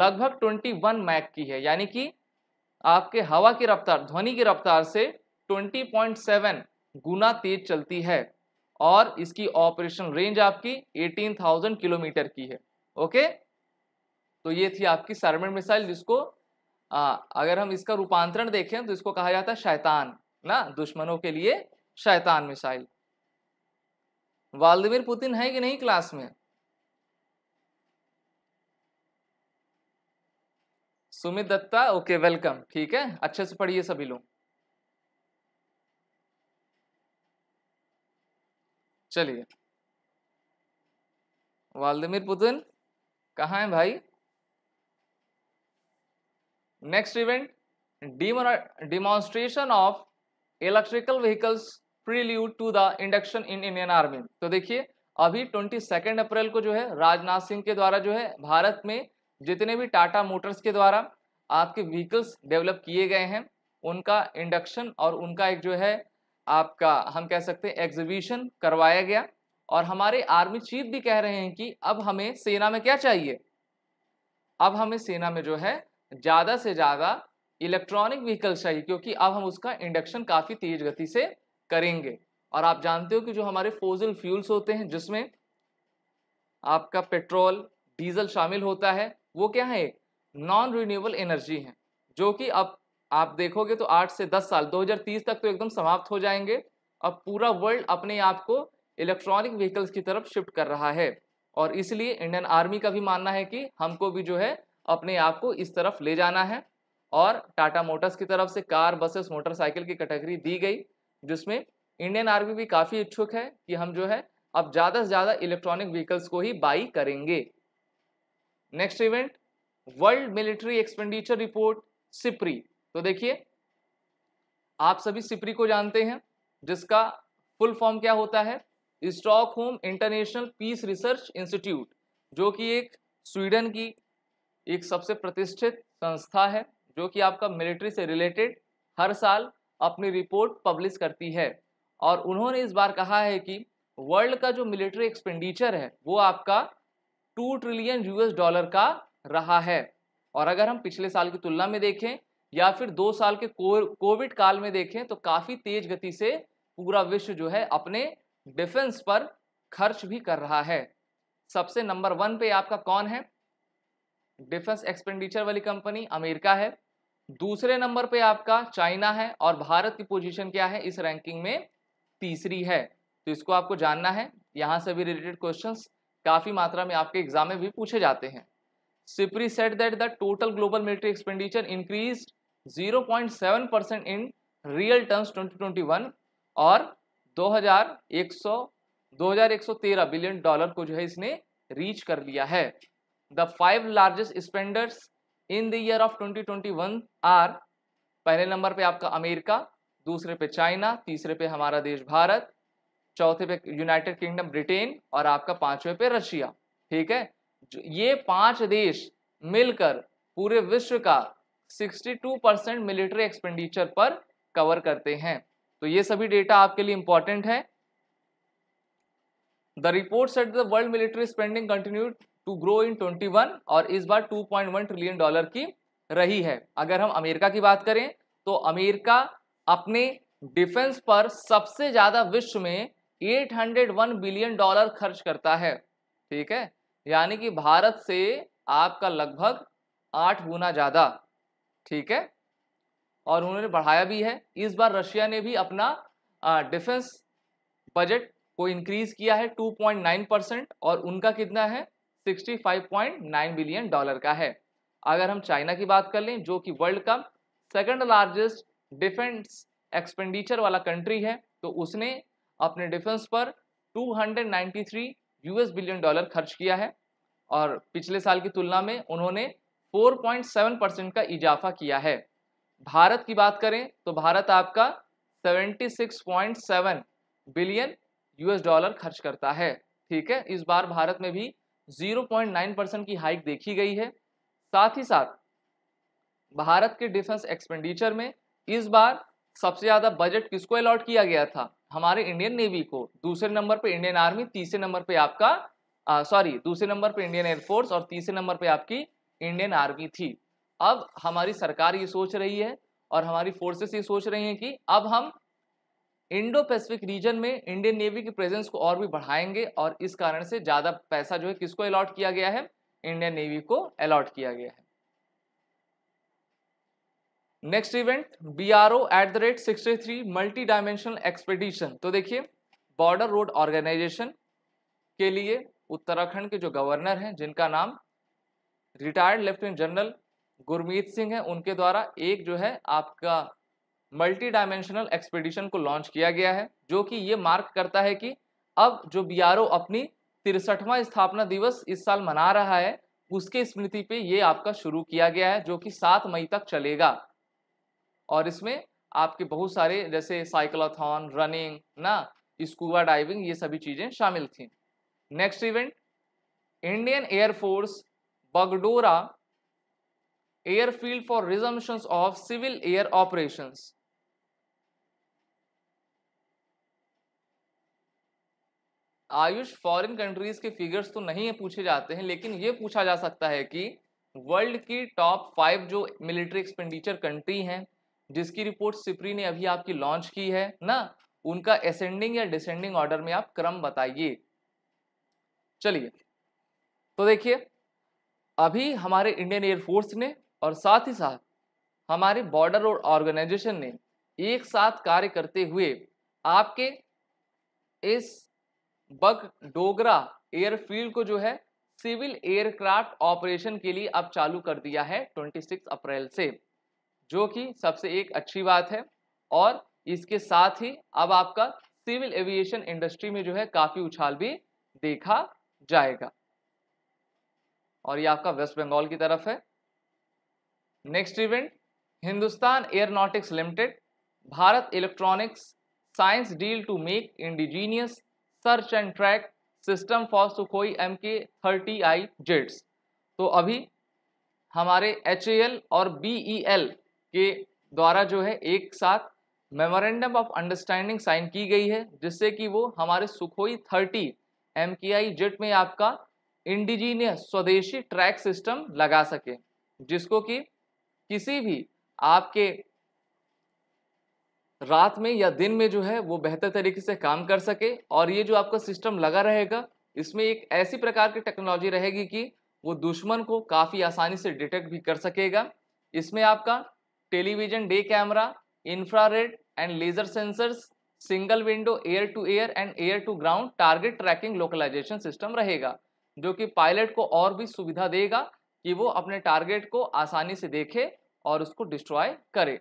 लगभग ट्वेंटी वन मैक की है यानी कि आपके हवा की रफ्तार ध्वनि की रफ्तार से ट्वेंटी पॉइंट सेवन गुना तेज चलती है और इसकी ऑपरेशन रेंज आपकी एटीन थाउजेंड किलोमीटर की है ओके तो ये थी आपकी सरमेंट मिसाइल जिसको आ, अगर हम इसका रूपांतरण देखें तो इसको कहा जाता है शैतान ना दुश्मनों के लिए शैतान मिसाइल व्लादिमीर पुतिन है कि नहीं क्लास में सुमित दत्ता ओके वेलकम ठीक है अच्छे से पढ़िए सभी लोग चलिए वाल्दिमिर पुतिन कहा है भाई next event demon demonstration of electrical vehicles prelude to the induction in Indian army तो देखिए अभी ट्वेंटी सेकेंड अप्रैल को जो है राजनाथ सिंह के द्वारा जो है भारत में जितने भी टाटा मोटर्स के द्वारा आपके व्हीकल्स डेवलप किए गए हैं उनका इंडक्शन और उनका एक जो है आपका हम कह सकते हैं एग्जीबिशन करवाया गया और हमारे आर्मी चीफ भी कह रहे हैं कि अब हमें सेना में क्या चाहिए अब हमें सेना में जो है ज़्यादा से ज़्यादा इलेक्ट्रॉनिक व्हीकल्स चाहिए क्योंकि अब हम उसका इंडक्शन काफ़ी तेज गति से करेंगे और आप जानते हो कि जो हमारे फोजल फ्यूल्स होते हैं जिसमें आपका पेट्रोल डीजल शामिल होता है वो क्या है एक नॉन रिन्यूएबल एनर्जी है जो कि अब आप देखोगे तो आठ से दस साल 2030 तक तो एकदम समाप्त हो जाएंगे अब पूरा वर्ल्ड अपने आप को इलेक्ट्रॉनिक व्हीकल्स की तरफ शिफ्ट कर रहा है और इसलिए इंडियन आर्मी का भी मानना है कि हमको भी जो है अपने आप को इस तरफ ले जाना है और टाटा मोटर्स की तरफ से कार बसेस मोटरसाइकिल की कैटेगरी दी गई जिसमें इंडियन आर्मी भी काफ़ी इच्छुक है कि हम जो है अब ज़्यादा से ज़्यादा इलेक्ट्रॉनिक व्हीकल्स को ही बाई करेंगे next event world military expenditure report SIPRI तो देखिए आप सभी सिप्री को जानते हैं जिसका फुल फॉर्म क्या होता है Stockholm international Peace Research institute जो कि एक स्वीडन की एक सबसे प्रतिष्ठित संस्था है जो कि आपका मिलिट्री से रिलेटेड हर साल अपनी रिपोर्ट पब्लिश करती है और उन्होंने इस बार कहा है कि वर्ल्ड का जो मिलिट्री एक्सपेंडिचर है वो आपका टू ट्रिलियन यूएस डॉलर का रहा है और अगर हम पिछले साल की तुलना में देखें या फिर दो साल के कोविड काल में देखें तो काफ़ी तेज गति से पूरा विश्व जो है अपने डिफेंस पर खर्च भी कर रहा है सबसे नंबर वन पे आपका कौन है डिफेंस एक्सपेंडिचर वाली कंपनी अमेरिका है दूसरे नंबर पे आपका चाइना है और भारत की पोजीशन क्या है इस रैंकिंग में तीसरी है तो इसको आपको जानना है यहाँ से भी रिलेटेड क्वेश्चन काफ़ी मात्रा में आपके एग्जाम में भी पूछे जाते हैं SIPRI said that the total global military expenditure increase 0.7 percent in real terms 2021 और दो हज़ार बिलियन डॉलर को जो है इसने रीच कर लिया है the five largest spenders in the year of 2021 are पहले नंबर पे आपका अमेरिका दूसरे पे चाइना तीसरे पे हमारा देश भारत चौथे पे यूनाइटेड किंगडम ब्रिटेन और आपका पांचवे पे रशिया ठीक है ये पांच देश मिलकर पूरे विश्व का 62 परसेंट मिलिट्री एक्सपेंडिचर पर कवर करते हैं तो ये सभी डेटा आपके लिए इंपॉर्टेंट है the report said the world military spending continued to grow in 21 और इस बार 2.1 ट्रिलियन डॉलर की रही है अगर हम अमेरिका की बात करें तो अमेरिका अपने डिफेंस पर सबसे ज़्यादा विश्व में 801 बिलियन डॉलर खर्च करता है ठीक है यानी कि भारत से आपका लगभग आठ गुना ज़्यादा ठीक है और उन्होंने बढ़ाया भी है इस बार रशिया ने भी अपना डिफेंस बजट को इंक्रीज किया है 2.9 परसेंट और उनका कितना है 65.9 बिलियन डॉलर का है अगर हम चाइना की बात कर लें जो कि वर्ल्ड का सेकंड लार्जेस्ट डिफेंस एक्सपेंडिचर वाला कंट्री है तो उसने अपने डिफेंस पर 293 यूएस बिलियन डॉलर खर्च किया है और पिछले साल की तुलना में उन्होंने 4.7 परसेंट का इजाफा किया है भारत की बात करें तो भारत आपका 76.7 बिलियन यूएस डॉलर खर्च करता है ठीक है इस बार भारत में भी 0.9 परसेंट की हाइक देखी गई है साथ ही साथ भारत के डिफेंस एक्सपेंडिचर में इस बार सबसे ज़्यादा बजट किसको अलॉट किया गया था हमारे इंडियन नेवी को दूसरे नंबर पर इंडियन आर्मी तीसरे नंबर पर आपका सॉरी दूसरे नंबर पर इंडियन एयरफोर्स और तीसरे नंबर पर आपकी इंडियन आर्मी थी अब हमारी सरकार ये सोच रही है और हमारी फोर्सेस ये सोच रही हैं कि अब हम इंडो पैसिफिक रीजन में इंडियन नेवी की प्रेजेंस को और भी बढ़ाएंगे और इस कारण से ज़्यादा पैसा जो है किसको अलॉट किया गया है इंडियन नेवी को अलॉट किया गया है next event B R O at the rate sixty three multi dimensional expedition तो देखिए बॉर्डर रोड ऑर्गेनाइजेशन के लिए उत्तराखंड के जो गवर्नर हैं जिनका नाम retired lieutenant general Gurmeet Singh है उनके द्वारा एक जो है आपका मल्टी डायमेंशनल एक्सपीडिशन को लॉन्च किया गया है जो कि ये मार्क करता है कि अब जो बी अपनी तिरसठवां स्थापना दिवस इस साल मना रहा है उसके स्मृति पे ये आपका शुरू किया गया है जो कि सात मई तक चलेगा और इसमें आपके बहुत सारे जैसे साइक्लोथॉन रनिंग ना स्कूबा डाइविंग ये सभी चीज़ें शामिल थी next event Indian air force Bagdogra airfield for resumption of civil air operations आयुष फॉरेन कंट्रीज के फिगर्स तो नहीं पूछे जाते हैं लेकिन ये पूछा जा सकता है कि वर्ल्ड की टॉप फाइव जो मिलिट्री एक्सपेंडिचर कंट्री हैं जिसकी रिपोर्ट सिप्री ने अभी आपकी लॉन्च की है ना उनका असेंडिंग या डिसेंडिंग ऑर्डर में आप क्रम बताइए चलिए तो देखिए अभी हमारे इंडियन एयरफोर्स ने और साथ ही साथ हमारे बॉर्डर और ऑर्गेनाइजेशन ने एक साथ कार्य करते हुए आपके इस बग डोगरा एयरफील्ड को जो है सिविल एयरक्राफ्ट ऑपरेशन के लिए अब चालू कर दिया है 26 अप्रैल से जो कि सबसे एक अच्छी बात है और इसके साथ ही अब आपका सिविल एविएशन इंडस्ट्री में जो है काफ़ी उछाल भी देखा जाएगा और ये आपका वेस्ट बंगाल की तरफ है next event Hindustan Aeronautics Limited Bharat Electronics science deal to make indigenous search and track system for Sukhoi M K thirty I jets तो अभी हमारे एच और बी e के द्वारा जो है एक साथ मेमोरेंडम ऑफ अंडरस्टैंडिंग साइन की गई है जिससे कि वो हमारे सुखोई थर्टी एम के आई जेट में आपका इंडिजीनियस स्वदेशी ट्रैक सिस्टम लगा सके जिसको कि किसी भी आपके रात में या दिन में जो है वो बेहतर तरीके से काम कर सके और ये जो आपका सिस्टम लगा रहेगा इसमें एक ऐसी प्रकार की टेक्नोलॉजी रहेगी कि वो दुश्मन को काफ़ी आसानी से डिटेक्ट भी कर सकेगा इसमें आपका television day camera infrared and laser sensors single window air to air and air to ground target tracking localisation system रहेगा जो कि पायलट को और भी सुविधा देगा कि वो अपने टारगेट को आसानी से देखे और उसको डिस्ट्रॉय करे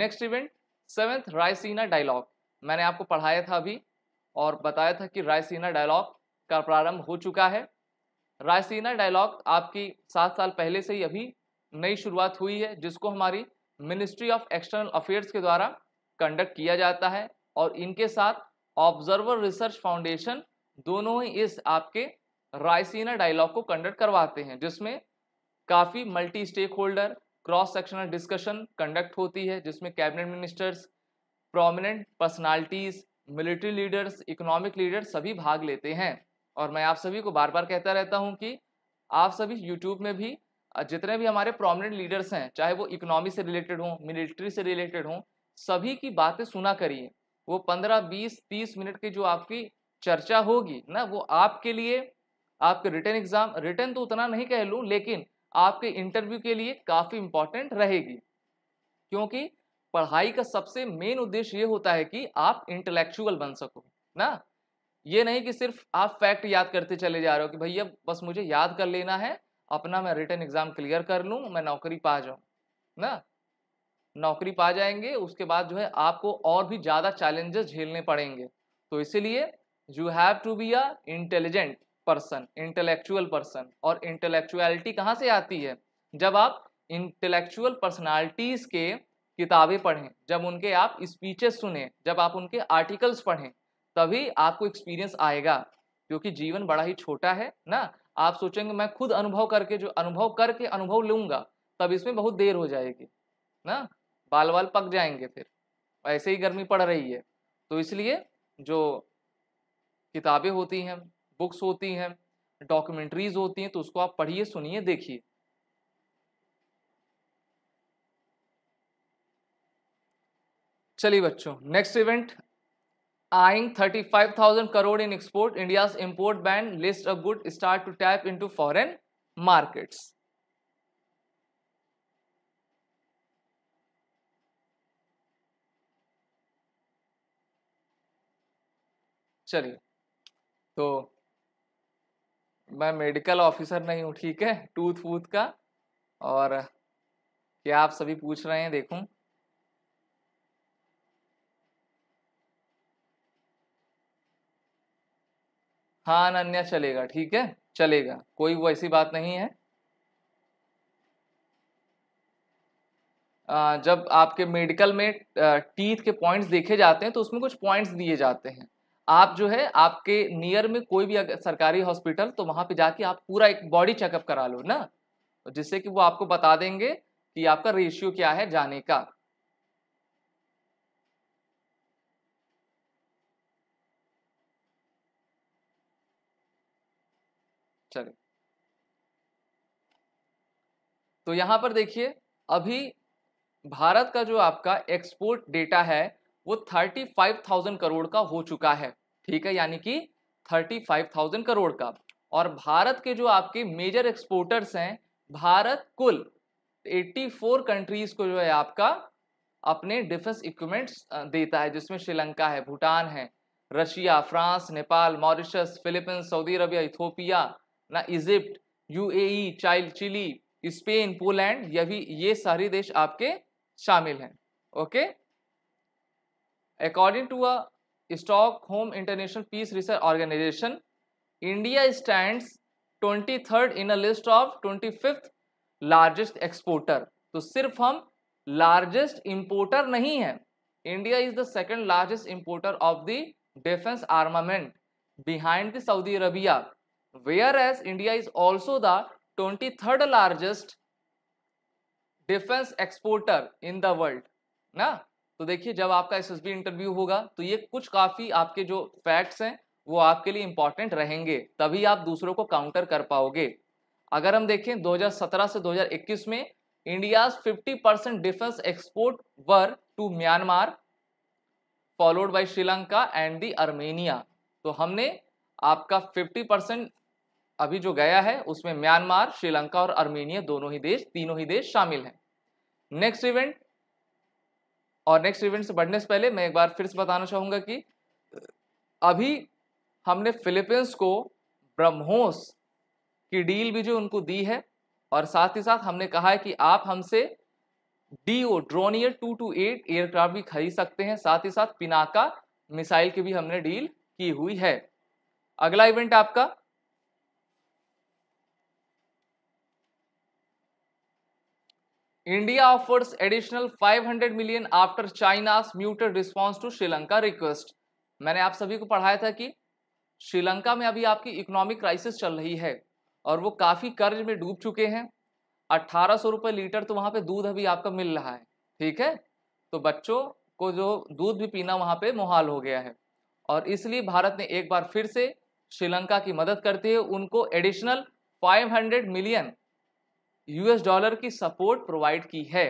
next event seventh Raisina Dialogue मैंने आपको पढ़ाया था अभी और बताया था कि रायसीना डायलॉग का प्रारंभ हो चुका है रायसीना डायलॉग आपकी सात साल पहले से ही अभी नई शुरुआत हुई है जिसको हमारी मिनिस्ट्री ऑफ एक्सटर्नल अफेयर्स के द्वारा कंडक्ट किया जाता है और इनके साथ ऑब्जर्वर रिसर्च फाउंडेशन दोनों ही इस आपके रायसीना डायलॉग को कंडक्ट करवाते हैं जिसमें काफ़ी multi stakeholder cross sectional discussion conduct होती है जिसमें cabinet ministers prominent personalities military leaders economic leaders सभी भाग लेते हैं और मैं आप सभी को बार बार कहता रहता हूं कि आप सभी यूट्यूब में भी जितने भी हमारे प्रोमिनेंट लीडर्स हैं चाहे वो इकोनॉमी से रिलेटेड हों मिलिट्री से रिलेटेड हों सभी की बातें सुना करिए वो पंद्रह बीस तीस मिनट की जो आपकी चर्चा होगी ना वो आपके लिए आपके रिटर्न एग्जाम रिटर्न तो उतना नहीं कह लूँ लेकिन आपके इंटरव्यू के लिए काफ़ी इंपॉर्टेंट रहेगी क्योंकि पढ़ाई का सबसे मेन उद्देश्य ये होता है कि आप इंटेलेक्चुअल बन सको ना ये नहीं कि सिर्फ आप फैक्ट याद करते चले जा रहे हो कि भैया बस मुझे याद कर लेना है अपना मैं रिटर्न एग्जाम क्लियर कर लूँ मैं नौकरी पा जाऊँ ना नौकरी पा जाएंगे उसके बाद जो है आपको और भी ज़्यादा चैलेंजेस झेलने पड़ेंगे तो इसीलिए you have to be a intelligent person intellectual person और इंटेलेक्चुअलिटी कहाँ से आती है जब आप इंटेलेक्चुअल पर्सनालिटीज़ के किताबें पढ़ें जब उनके आप स्पीचेस सुने जब आप उनके आर्टिकल्स पढ़ें तभी आपको एक्सपीरियंस आएगा क्योंकि जीवन बड़ा ही छोटा है ना आप सोचेंगे मैं खुद अनुभव करके जो अनुभव करके अनुभव लूँगा तब इसमें बहुत देर हो जाएगी ना बाल बाल पक जाएंगे फिर ऐसे ही गर्मी पड़ रही है तो इसलिए जो किताबें होती हैं बुक्स होती हैं डॉक्यूमेंट्रीज होती हैं तो उसको आप पढ़िए सुनिए देखिए चलिए बच्चों next event eyeing thirty five thousand crore in export India import ban list a good start to tap into foreign markets चलिए तो मैं मेडिकल ऑफिसर नहीं हूँ ठीक है टूथ फूथ का और क्या आप सभी पूछ रहे हैं देखूं हाँ अन्य चलेगा ठीक है चलेगा कोई वो ऐसी बात नहीं है जब आपके मेडिकल में टीथ के पॉइंट्स देखे जाते हैं तो उसमें कुछ पॉइंट्स दिए जाते हैं आप जो है आपके नियर में कोई भी अगर सरकारी हॉस्पिटल तो वहां पे जाके आप पूरा एक बॉडी चेकअप करा लो ना जिससे कि वो आपको बता देंगे कि आपका रेशियो क्या है जाने का चलिए तो यहां पर देखिए अभी भारत का जो आपका एक्सपोर्ट डेटा है वो थर्टी फाइव थाउजेंड करोड़ का हो चुका है ठीक है यानी कि थर्टी फाइव थाउजेंड करोड़ का और भारत के जो आपके मेजर एक्सपोर्टर्स हैं भारत कुल एट्टी फोर कंट्रीज को जो है आपका अपने डिफेंस इक्विपमेंट्स देता है जिसमें श्रीलंका है भूटान है Russia France Nepal Mauritius Philippines Saudi Arabia Ethiopia ना इजिप्ट यू चाइल चिली स्पेन पोलैंड यह भी ये सारे देश आपके शामिल हैं okay according to a home international piece research organisation India stand twenty third in a list of twenty fifth largest exporter तो सिर्फ हम लार्जेस्ट इम्पोर्टर नहीं है India is the second largest importer of the defence armament behind the Saudi Arabia where as India is also the twenty third largest defence exporter in the world ना तो देखिए जब आपका एस इंटरव्यू होगा तो ये कुछ काफ़ी आपके जो फैक्ट्स हैं वो आपके लिए इम्पॉर्टेंट रहेंगे तभी आप दूसरों को काउंटर कर पाओगे अगर हम देखें 2017 से 2021 में India's 50 percent defence export were to Myanmar followed by Sri Lanka and the Armenia तो हमने आपका 50 परसेंट अभी जो गया है उसमें म्यांमार श्रीलंका और अर्मेनिया दोनों ही देश तीनों ही देश शामिल हैं नेक्स्ट इवेंट और नेक्स्ट इवेंट से बढ़ने से पहले मैं एक बार फिर से बताना चाहूँगा कि अभी हमने फिलीपींस को ब्रह्मोस की डील भी जो उनको दी है और साथ ही साथ हमने कहा है कि आप हमसे D O Dornier two two eight aircraft भी खरीद सकते हैं साथ ही साथ पिनाका मिसाइल की भी हमने डील की हुई है अगला इवेंट आपका India offers additional 500 million after China's muted response to Sri Lanka request मैंने आप सभी को पढ़ाया था कि श्रीलंका में अभी आपकी इकोनॉमिक क्राइसिस चल रही है और वो काफ़ी कर्ज में डूब चुके हैं अट्ठारह सौ रुपये लीटर तो वहाँ पे दूध अभी आपका मिल रहा है ठीक है तो बच्चों को जो दूध भी पीना वहाँ पर मुहाल हो गया है और इसलिए भारत ने एक बार फिर से श्रीलंका की मदद करते हुए उनको additional five million US dollar की सपोर्ट प्रोवाइड की है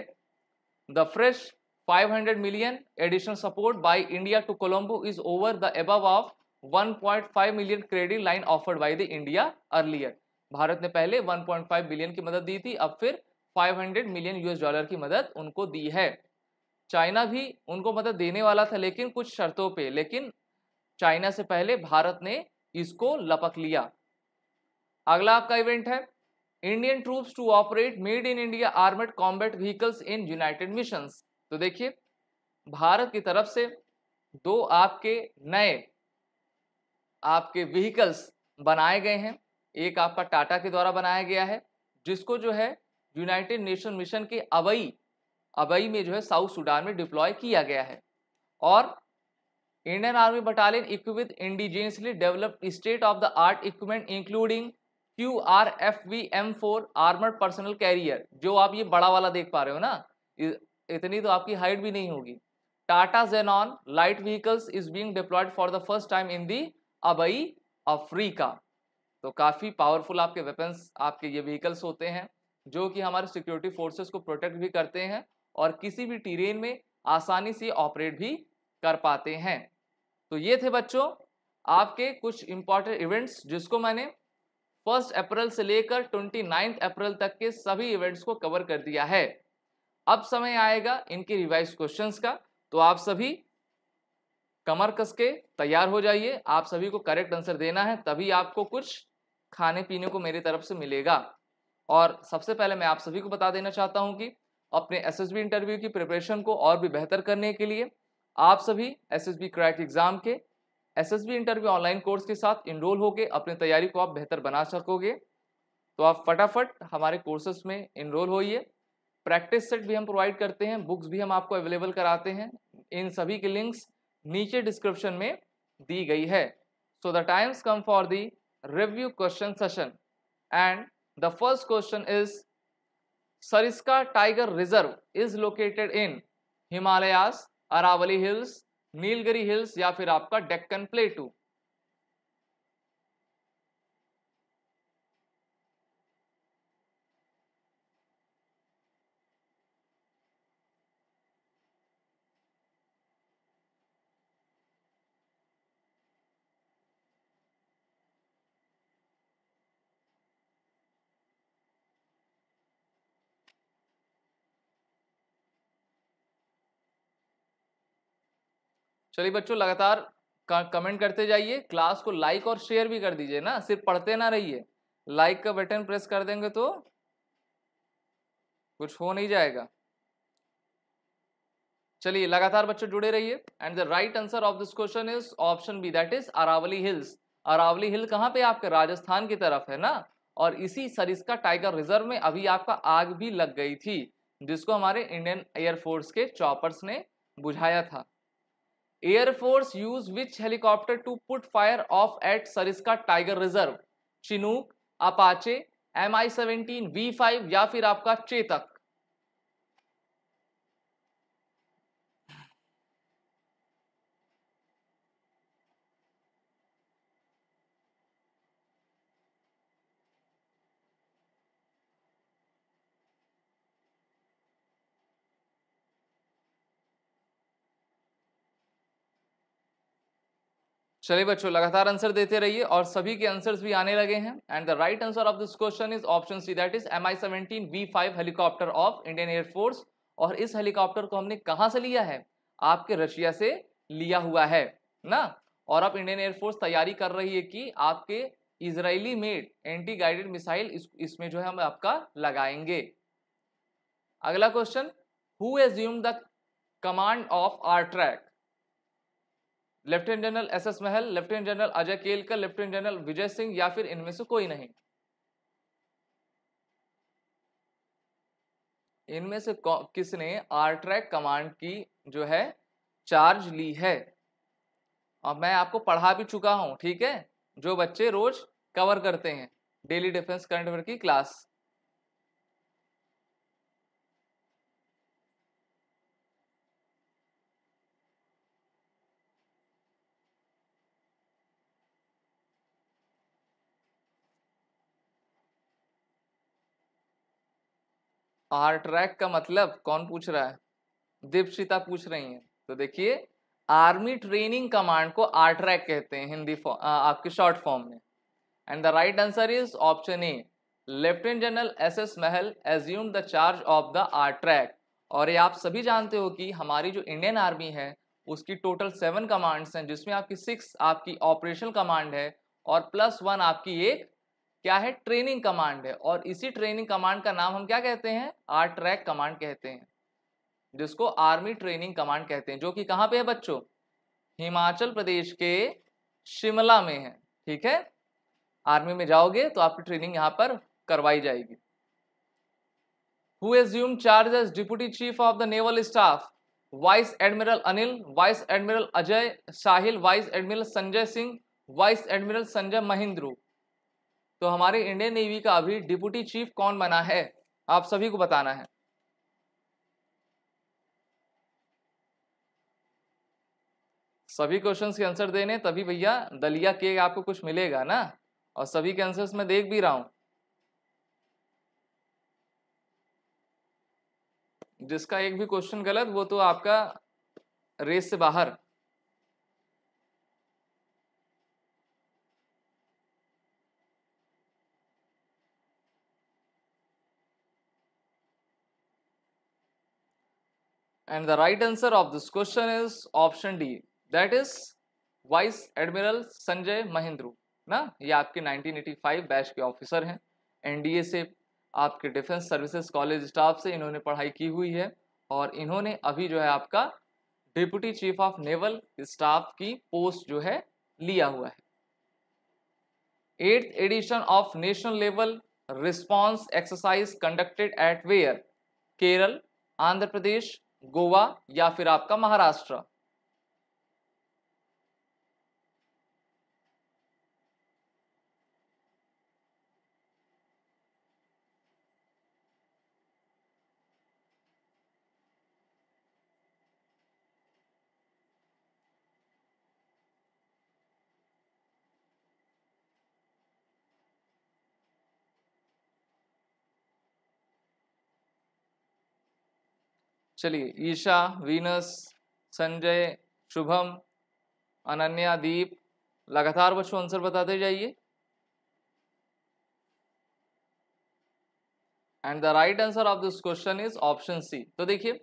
the fresh 500 million additional support by India to Colombo is over the एब of 1.5 million credit line offered by the India earlier Bharat ने पहले 1.5 बिलियन की मदद दी थी अब फिर 500 मिलियन यूएस डॉलर की मदद उनको दी है चाइना भी उनको मदद देने वाला था लेकिन कुछ शर्तों पे लेकिन चाइना से पहले भारत ने इसको लपक लिया अगला आपका इवेंट है Indian troops to operate made in India armed combat vehicles in United mission तो देखिए भारत की तरफ से दो आपके नए आपके व्हीकल्स बनाए गए हैं एक आपका टाटा के द्वारा बनाया गया है जिसको जो है यूनाइटेड नेशन मिशन के अबई अबई में जो है साउथ सूडान में डिप्लॉय किया गया है और Indian army battalion equip indigenously developed state of the art equipment including Q R F V M four armour personnel carrier जो आप ये बड़ा वाला देख पा रहे हो ना इतनी तो आपकी हाइट भी नहीं होगी Tata Xenon light vehicles is being deployed for the first time in the Abyei Africa तो काफ़ी पावरफुल आपके वेपन्स आपके ये व्हीकल्स होते हैं जो कि हमारे सिक्योरिटी फोर्सेस को प्रोटेक्ट भी करते हैं और किसी भी टीरेन में आसानी से ऑपरेट भी कर पाते हैं तो ये थे बच्चों आपके कुछ इम्पॉर्टेंट इवेंट्स जिसको मैंने फर्स्ट अप्रैल से लेकर ट्वेंटी नाइन्थ अप्रैल तक के सभी इवेंट्स को कवर कर दिया है अब समय आएगा इनके रिवाइज क्वेश्चन का तो आप सभी कमर कस के तैयार हो जाइए आप सभी को करेक्ट आंसर देना है तभी आपको कुछ खाने पीने को मेरी तरफ से मिलेगा और सबसे पहले मैं आप सभी को बता देना चाहता हूं कि अपने एसएसबी इंटरव्यू की प्रिपरेशन को और भी बेहतर करने के लिए आप सभी एस क्रैक एग्जाम के एसएसबी इंटरव्यू ऑनलाइन कोर्स के साथ इनरोल होकर अपनी तैयारी को आप बेहतर बना सकोगे तो आप फटाफट हमारे कोर्सेस में इनरोल होइए प्रैक्टिस सेट भी हम प्रोवाइड करते हैं बुक्स भी हम आपको अवेलेबल कराते हैं इन सभी के लिंक्स नीचे डिस्क्रिप्शन में दी गई है so the times come for the review question session and the first question is Sariska tiger reserve is located in Himalayas Aravalli hills Nilgiri hills या फिर आपका डेक्कन प्लेटू चलिए बच्चों लगातार कमेंट करते जाइए क्लास को लाइक और शेयर भी कर दीजिए ना सिर्फ पढ़ते ना रहिए लाइक का बटन प्रेस कर देंगे तो कुछ हो नहीं जाएगा चलिए लगातार बच्चों जुड़े रहिए and the right answer of this question is option B that is Aravalli hills Aravalli hill कहाँ पे आपके राजस्थान की तरफ है ना और इसी सरिस्का टाइगर रिजर्व में अभी आपका आग भी लग गई थी जिसको हमारे इंडियन एयरफोर्स के चॉपर्स ने बुझाया था air force use which helicopter to put fire off at Sariska tiger reserve Chinook Apache M I seventeen V five या फिर आपका चेतक चलिए बच्चों लगातार आंसर देते रहिए और सभी के आंसर्स भी आने लगे हैं and the right answer of this question is option C that is M I seventeen V five helicopter of Indian air force और इस हेलीकॉप्टर को हमने कहाँ से लिया है आपके रशिया से लिया हुआ है ना और अब इंडियन एयरफोर्स तैयारी कर रही है कि आपके Israeli made anti guided missile इसमें जो है हम आपका लगाएंगे अगला question who assume the command of ARTRAC lieutenant general S S Mahal lieutenant general Ajay Kelkar lieutenant general Vijay Singh या फिर इनमें से कोई नहीं इनमें से किसने आरट्रैक कमांड की जो है चार्ज ली है और मैं आपको पढ़ा भी चुका हूं ठीक है जो बच्चे रोज कवर करते हैं डेली डिफेंस करंट अफेयर की क्लास आर ट्रैक का मतलब कौन पूछ रहा है दीपशिता पूछ रही हैं तो देखिए आर्मी ट्रेनिंग कमांड को आर ट्रैक कहते हैं हिंदी आपके शॉर्ट फॉर्म में and the right answer is option A lieutenant general S S Mahal assume the charge of the ARTRAC और ये आप सभी जानते हो कि हमारी जो इंडियन आर्मी है उसकी टोटल सेवन कमांड्स हैं जिसमें आपकी सिक्स आपकी ऑपरेशनल कमांड है और प्लस वन आपकी एक क्या है ट्रेनिंग कमांड है और इसी ट्रेनिंग कमांड का नाम हम क्या कहते हैं आर ट्रैक कमांड कहते हैं जिसको आर्मी ट्रेनिंग कमांड कहते हैं जो कि कहाँ पे है बच्चों हिमाचल प्रदेश के शिमला में है ठीक है आर्मी में जाओगे तो आपकी ट्रेनिंग यहाँ पर करवाई जाएगी who assume charge as deputy chief of the naval staff vice admiral Anil vice admiral Ajay Sahil vice admiral Sanjay Singh vice admiral Sanjay Mahendru तो हमारे इंडियन नेवी का अभी डिप्यूटी चीफ कौन बना है आप सभी को बताना है सभी क्वेश्चंस के आंसर देने तभी भैया दलिया केक आपको कुछ मिलेगा ना और सभी के आंसर्स मैं देख भी रहा हूं जिसका एक भी क्वेश्चन गलत वो तो आपका रेस से बाहर And the right answer of this question is option D. That is vice admiral Sanjay Mahendru ना ये आपके 1985 बैच के ऑफिसर हैं एनडीए से आपके डिफेंस सर्विसेज कॉलेज स्टाफ से इन्होंने पढ़ाई की हुई है और इन्होंने अभी जो है आपका deputy chief of naval staff की पोस्ट जो है लिया हुआ है eighth edition of national level response exercise conducted at where Kerala Andhra Pradesh Goa या फिर आपका महाराष्ट्र चलिए ईशा वीनस संजय शुभम अनन्या दीप लगातार बच्चों आंसर बताते जाइए and the right answer of this question is option C तो देखिए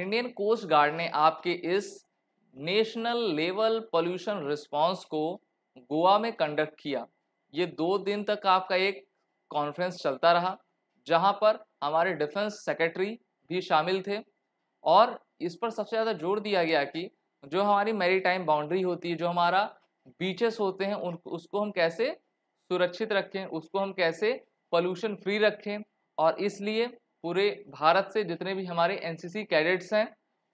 इंडियन कोस्ट गार्ड ने आपके इस नेशनल लेवल पोल्यूशन रिस्पांस को गोवा में कंडक्ट किया ये दो दिन तक आपका एक कॉन्फ्रेंस चलता रहा जहां पर हमारे डिफेंस सेक्रेटरी भी शामिल थे और इस पर सबसे ज़्यादा जोर दिया गया कि जो हमारी मेरी टाइम बाउंड्री होती है जो हमारा बीचेस होते हैं उन उसको हम कैसे सुरक्षित रखें उसको हम कैसे पोल्यूशन फ्री रखें और इसलिए पूरे भारत से जितने भी हमारे एनसीसी कैडेट्स हैं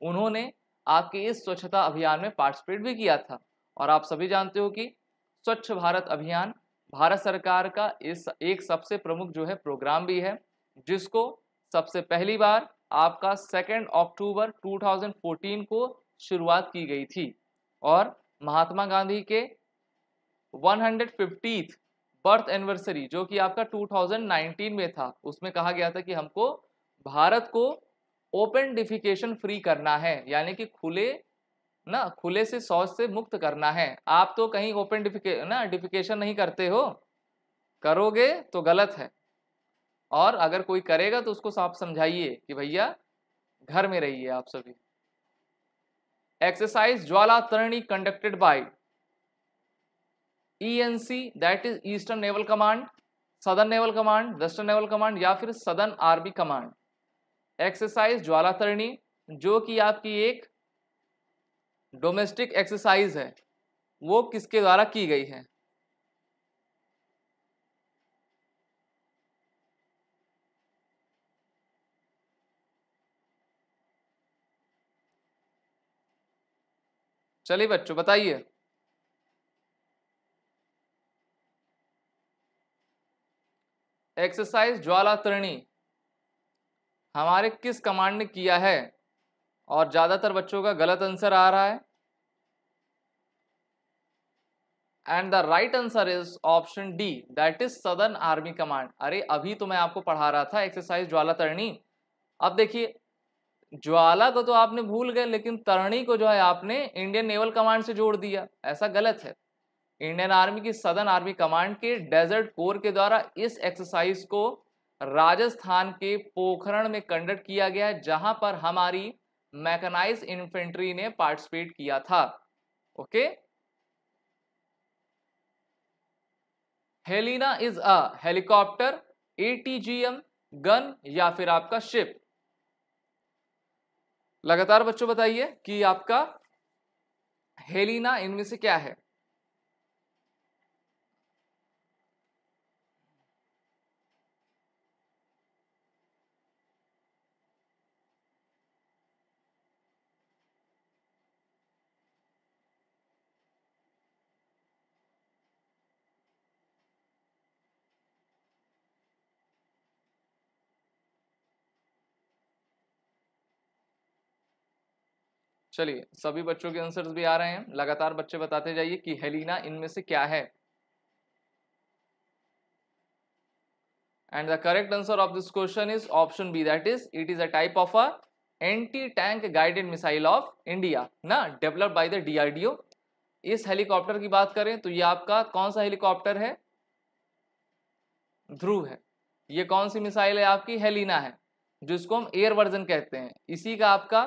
उन्होंने आपके इस स्वच्छता अभियान में पार्टिसिपेट भी किया था और आप सभी जानते हो कि स्वच्छ भारत अभियान भारत सरकार का इस एक सबसे प्रमुख जो है प्रोग्राम भी है जिसको सबसे पहली बार आपका सेकेंड अक्टूबर 2014 को शुरुआत की गई थी और महात्मा गांधी के 150th बर्थ एनिवर्सरी जो कि आपका 2019 में था उसमें कहा गया था कि हमको भारत को ओपन डिफिकेशन फ्री करना है यानी कि खुले ना खुले से शौच से मुक्त करना है आप तो कहीं ओपन डिफिके ना डिफिकेशन नहीं करते हो करोगे तो गलत है और अगर कोई करेगा तो उसको आप समझाइए कि भैया घर में रहिए आप सभी exercise Jwala Tarani conducted by C that is eastern naval command southern naval command western naval command या फिर southern army command exercise Jwala Tarani जो कि आपकी एक डोमेस्टिक एक्सरसाइज है वो किसके द्वारा की गई है चलिए बच्चों बताइए एक्सरसाइज ज्वाला तरणी हमारे किस कमांड ने किया है और ज़्यादातर बच्चों का गलत आंसर आ रहा है and the right answer is option D that is southern army command अरे अभी तो मैं आपको पढ़ा रहा था एक्सरसाइज ज्वाला तरणी अब देखिए ज्वाला को तो, तो आपने भूल गए लेकिन तरणी को जो है आपने इंडियन नेवल कमांड से जोड़ दिया ऐसा गलत है इंडियन आर्मी की सदर्न आर्मी कमांड के डेजर्ट कोर के द्वारा इस एक्सरसाइज को राजस्थान के पोखरण में कंडक्ट किया गया है जहां पर हमारी मैकेनाइज इन्फेंट्री ने पार्टिसिपेट किया था okay Helina is a helicopter ATGM gun या फिर आपका शिप लगातार बच्चों बताइए कि आपका हेलिना इनमें से क्या है चलिए सभी बच्चों के आंसर्स भी आ रहे हैं लगातार बच्चे बताते जाइए कि हेलिना इनमें से क्या है and the correct answer of this question is option B that is it is a type of a anti tank guided missile of India ना डेवलप्ड बाय द डीआरडीओ इस हेलीकॉप्टर की बात करें तो ये आपका कौन सा हेलीकॉप्टर है ध्रुव है ये कौन सी मिसाइल है आपकी हेलिना है जिसको हम एयर वर्जन कहते हैं इसी का आपका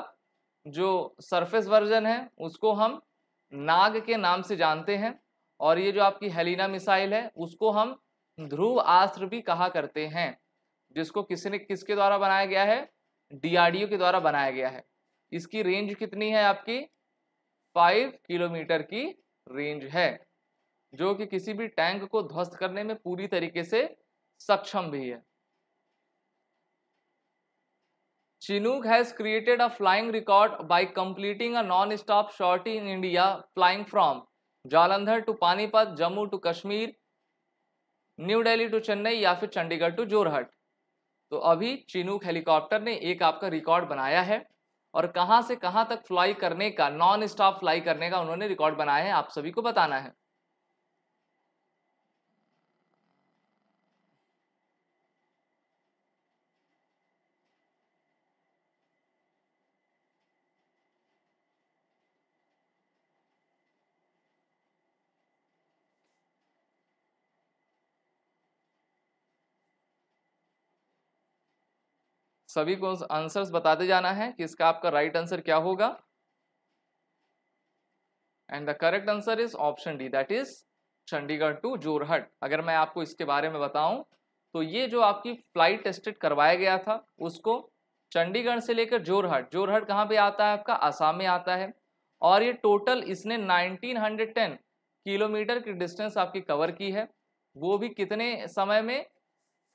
जो सरफेस वर्जन है उसको हम नाग के नाम से जानते हैं और ये जो आपकी हेलिना मिसाइल है उसको हम ध्रुव आस्त्र भी कहा करते हैं जिसको किसने किसके द्वारा बनाया गया है डीआरडीओ के द्वारा बनाया गया है इसकी रेंज कितनी है आपकी फाइव किलोमीटर की रेंज है जो कि किसी भी टैंक को ध्वस्त करने में पूरी तरीके से सक्षम भी है Chinook has created a flying record by completing a non-stop sortie in India, flying from Jalandhar to Panipat, Jammu to Kashmir, New Delhi to Chennai या फिर चंडीगढ़ टू जोरहट तो अभी चिनूक हेलीकॉप्टर ने एक आपका रिकॉर्ड बनाया है और कहाँ से कहाँ तक फ्लाई करने का नॉन स्टॉप फ्लाई करने का उन्होंने रिकॉर्ड बनाया है आप सभी को बताना है सभी को आंसर्स बताते जाना है कि इसका आपका राइट आंसर क्या होगा and the correct answer is option D that is Chandigarh to Jorhat अगर मैं आपको इसके बारे में बताऊं तो ये जो आपकी फ्लाइट टेस्टेड करवाया गया था उसको चंडीगढ़ से लेकर जोरहट जोरहट कहाँ पे आता है आपका आसाम में आता है और ये टोटल इसने 1910 किलोमीटर की डिस्टेंस आपकी कवर की है वो भी कितने समय में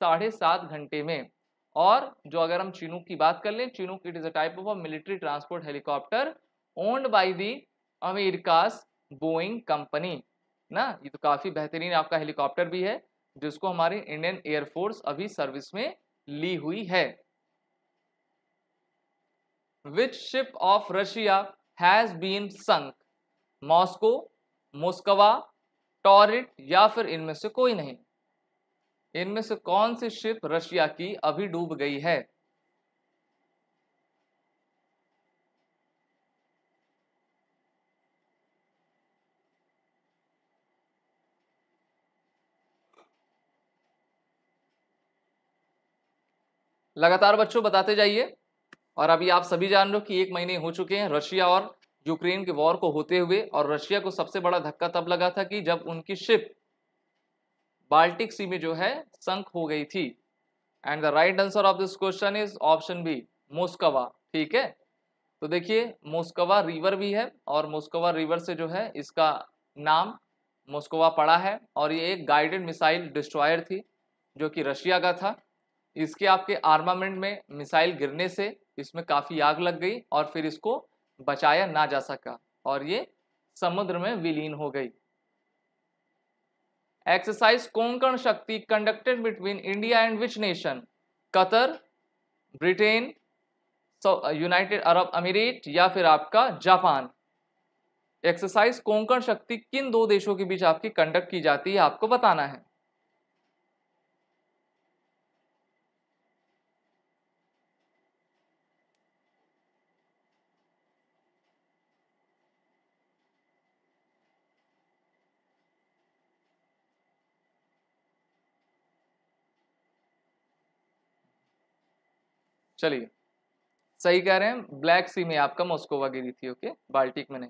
साढ़े सात घंटे में और जो अगर हम चिनूक की बात कर लें Chinook it is a type of a military transport helicopter owned by the America's Boeing company ना ये तो काफी बेहतरीन आपका हेलीकॉप्टर भी है जिसको हमारी इंडियन एयरफोर्स अभी सर्विस में ली हुई है which ship of Russia has been sunk Moscow Moskva टॉरिट या फिर इनमें से कोई नहीं इनमें से कौन सी शिप रशिया की अभी डूब गई है लगातार बच्चों बताते जाइए और अभी आप सभी जान लो कि एक महीने हो चुके हैं रशिया और यूक्रेन के वॉर को होते हुए और रशिया को सबसे बड़ा धक्का तब लगा था कि जब उनकी शिप बाल्टिक सी में जो है संक हो गई थी and the right answer of this question is option B Moskva ठीक है तो देखिए मोस्कवा रिवर भी है और मोस्कवा रिवर से जो है इसका नाम मोस्कवा पड़ा है और ये एक गाइडेड मिसाइल डिस्ट्रॉयर थी जो कि रशिया का था इसके आपके आर्मामेंट में मिसाइल गिरने से इसमें काफ़ी आग लग गई और फिर इसको बचाया ना जा सका और ये समुद्र में विलीन हो गई exercise Konkan Shakti conducted between India and which nation Qatar Britain United Arab Emirate या फिर आपका जापान एक्सरसाइज कोंकण शक्ति किन दो देशों के बीच आपकी कंडक्ट की जाती है आपको बताना है चलिए सही कह रहे हैं ब्लैक सी में आपका मोस्कोवा गिरी थी ओके बाल्टिक में नहीं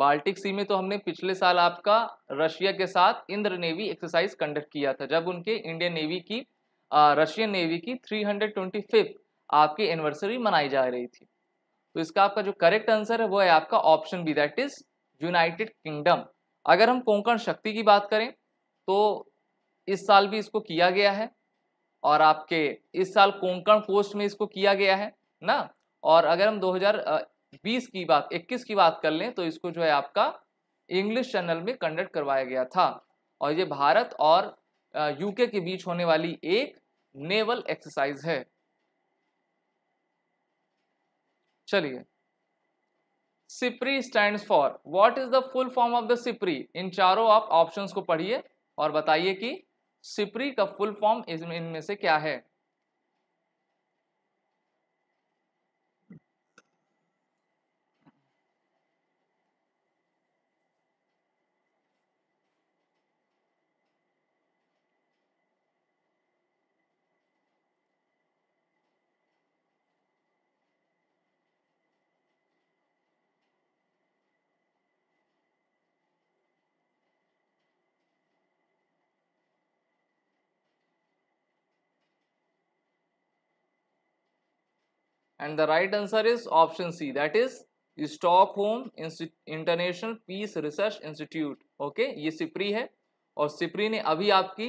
बाल्टिक सी में तो हमने पिछले साल आपका रशिया के साथ इंद्र नेवी एक्सरसाइज कंडक्ट किया था जब उनके इंडियन नेवी की रशियन नेवी की थ्री आपकी एनिवर्सरी मनाई जा रही थी तो इसका आपका जो करेक्ट आंसर है वो है आपका option B that is United Kingdom अगर हम कोंकण शक्ति की बात करें तो इस साल भी इसको किया गया है और आपके इस साल कोंकण कोस्ट में इसको किया गया है ना और अगर हम 2020 की बात 21 की बात कर लें तो इसको जो है आपका इंग्लिश चैनल में कंडक्ट करवाया गया था और ये भारत और यूके के बीच होने वाली एक नेवल एक्सरसाइज है चलिए SIPRI stand for what is the full form of the SIPRI इन चारों आप ऑप्शंस को पढ़िए और बताइए कि सिपरी का फुल फॉर्म इनमें से क्या है and the right answer is option C that is Stockholm International piece Research Institute okay ये सिप्री है और सिप्री ने अभी आपकी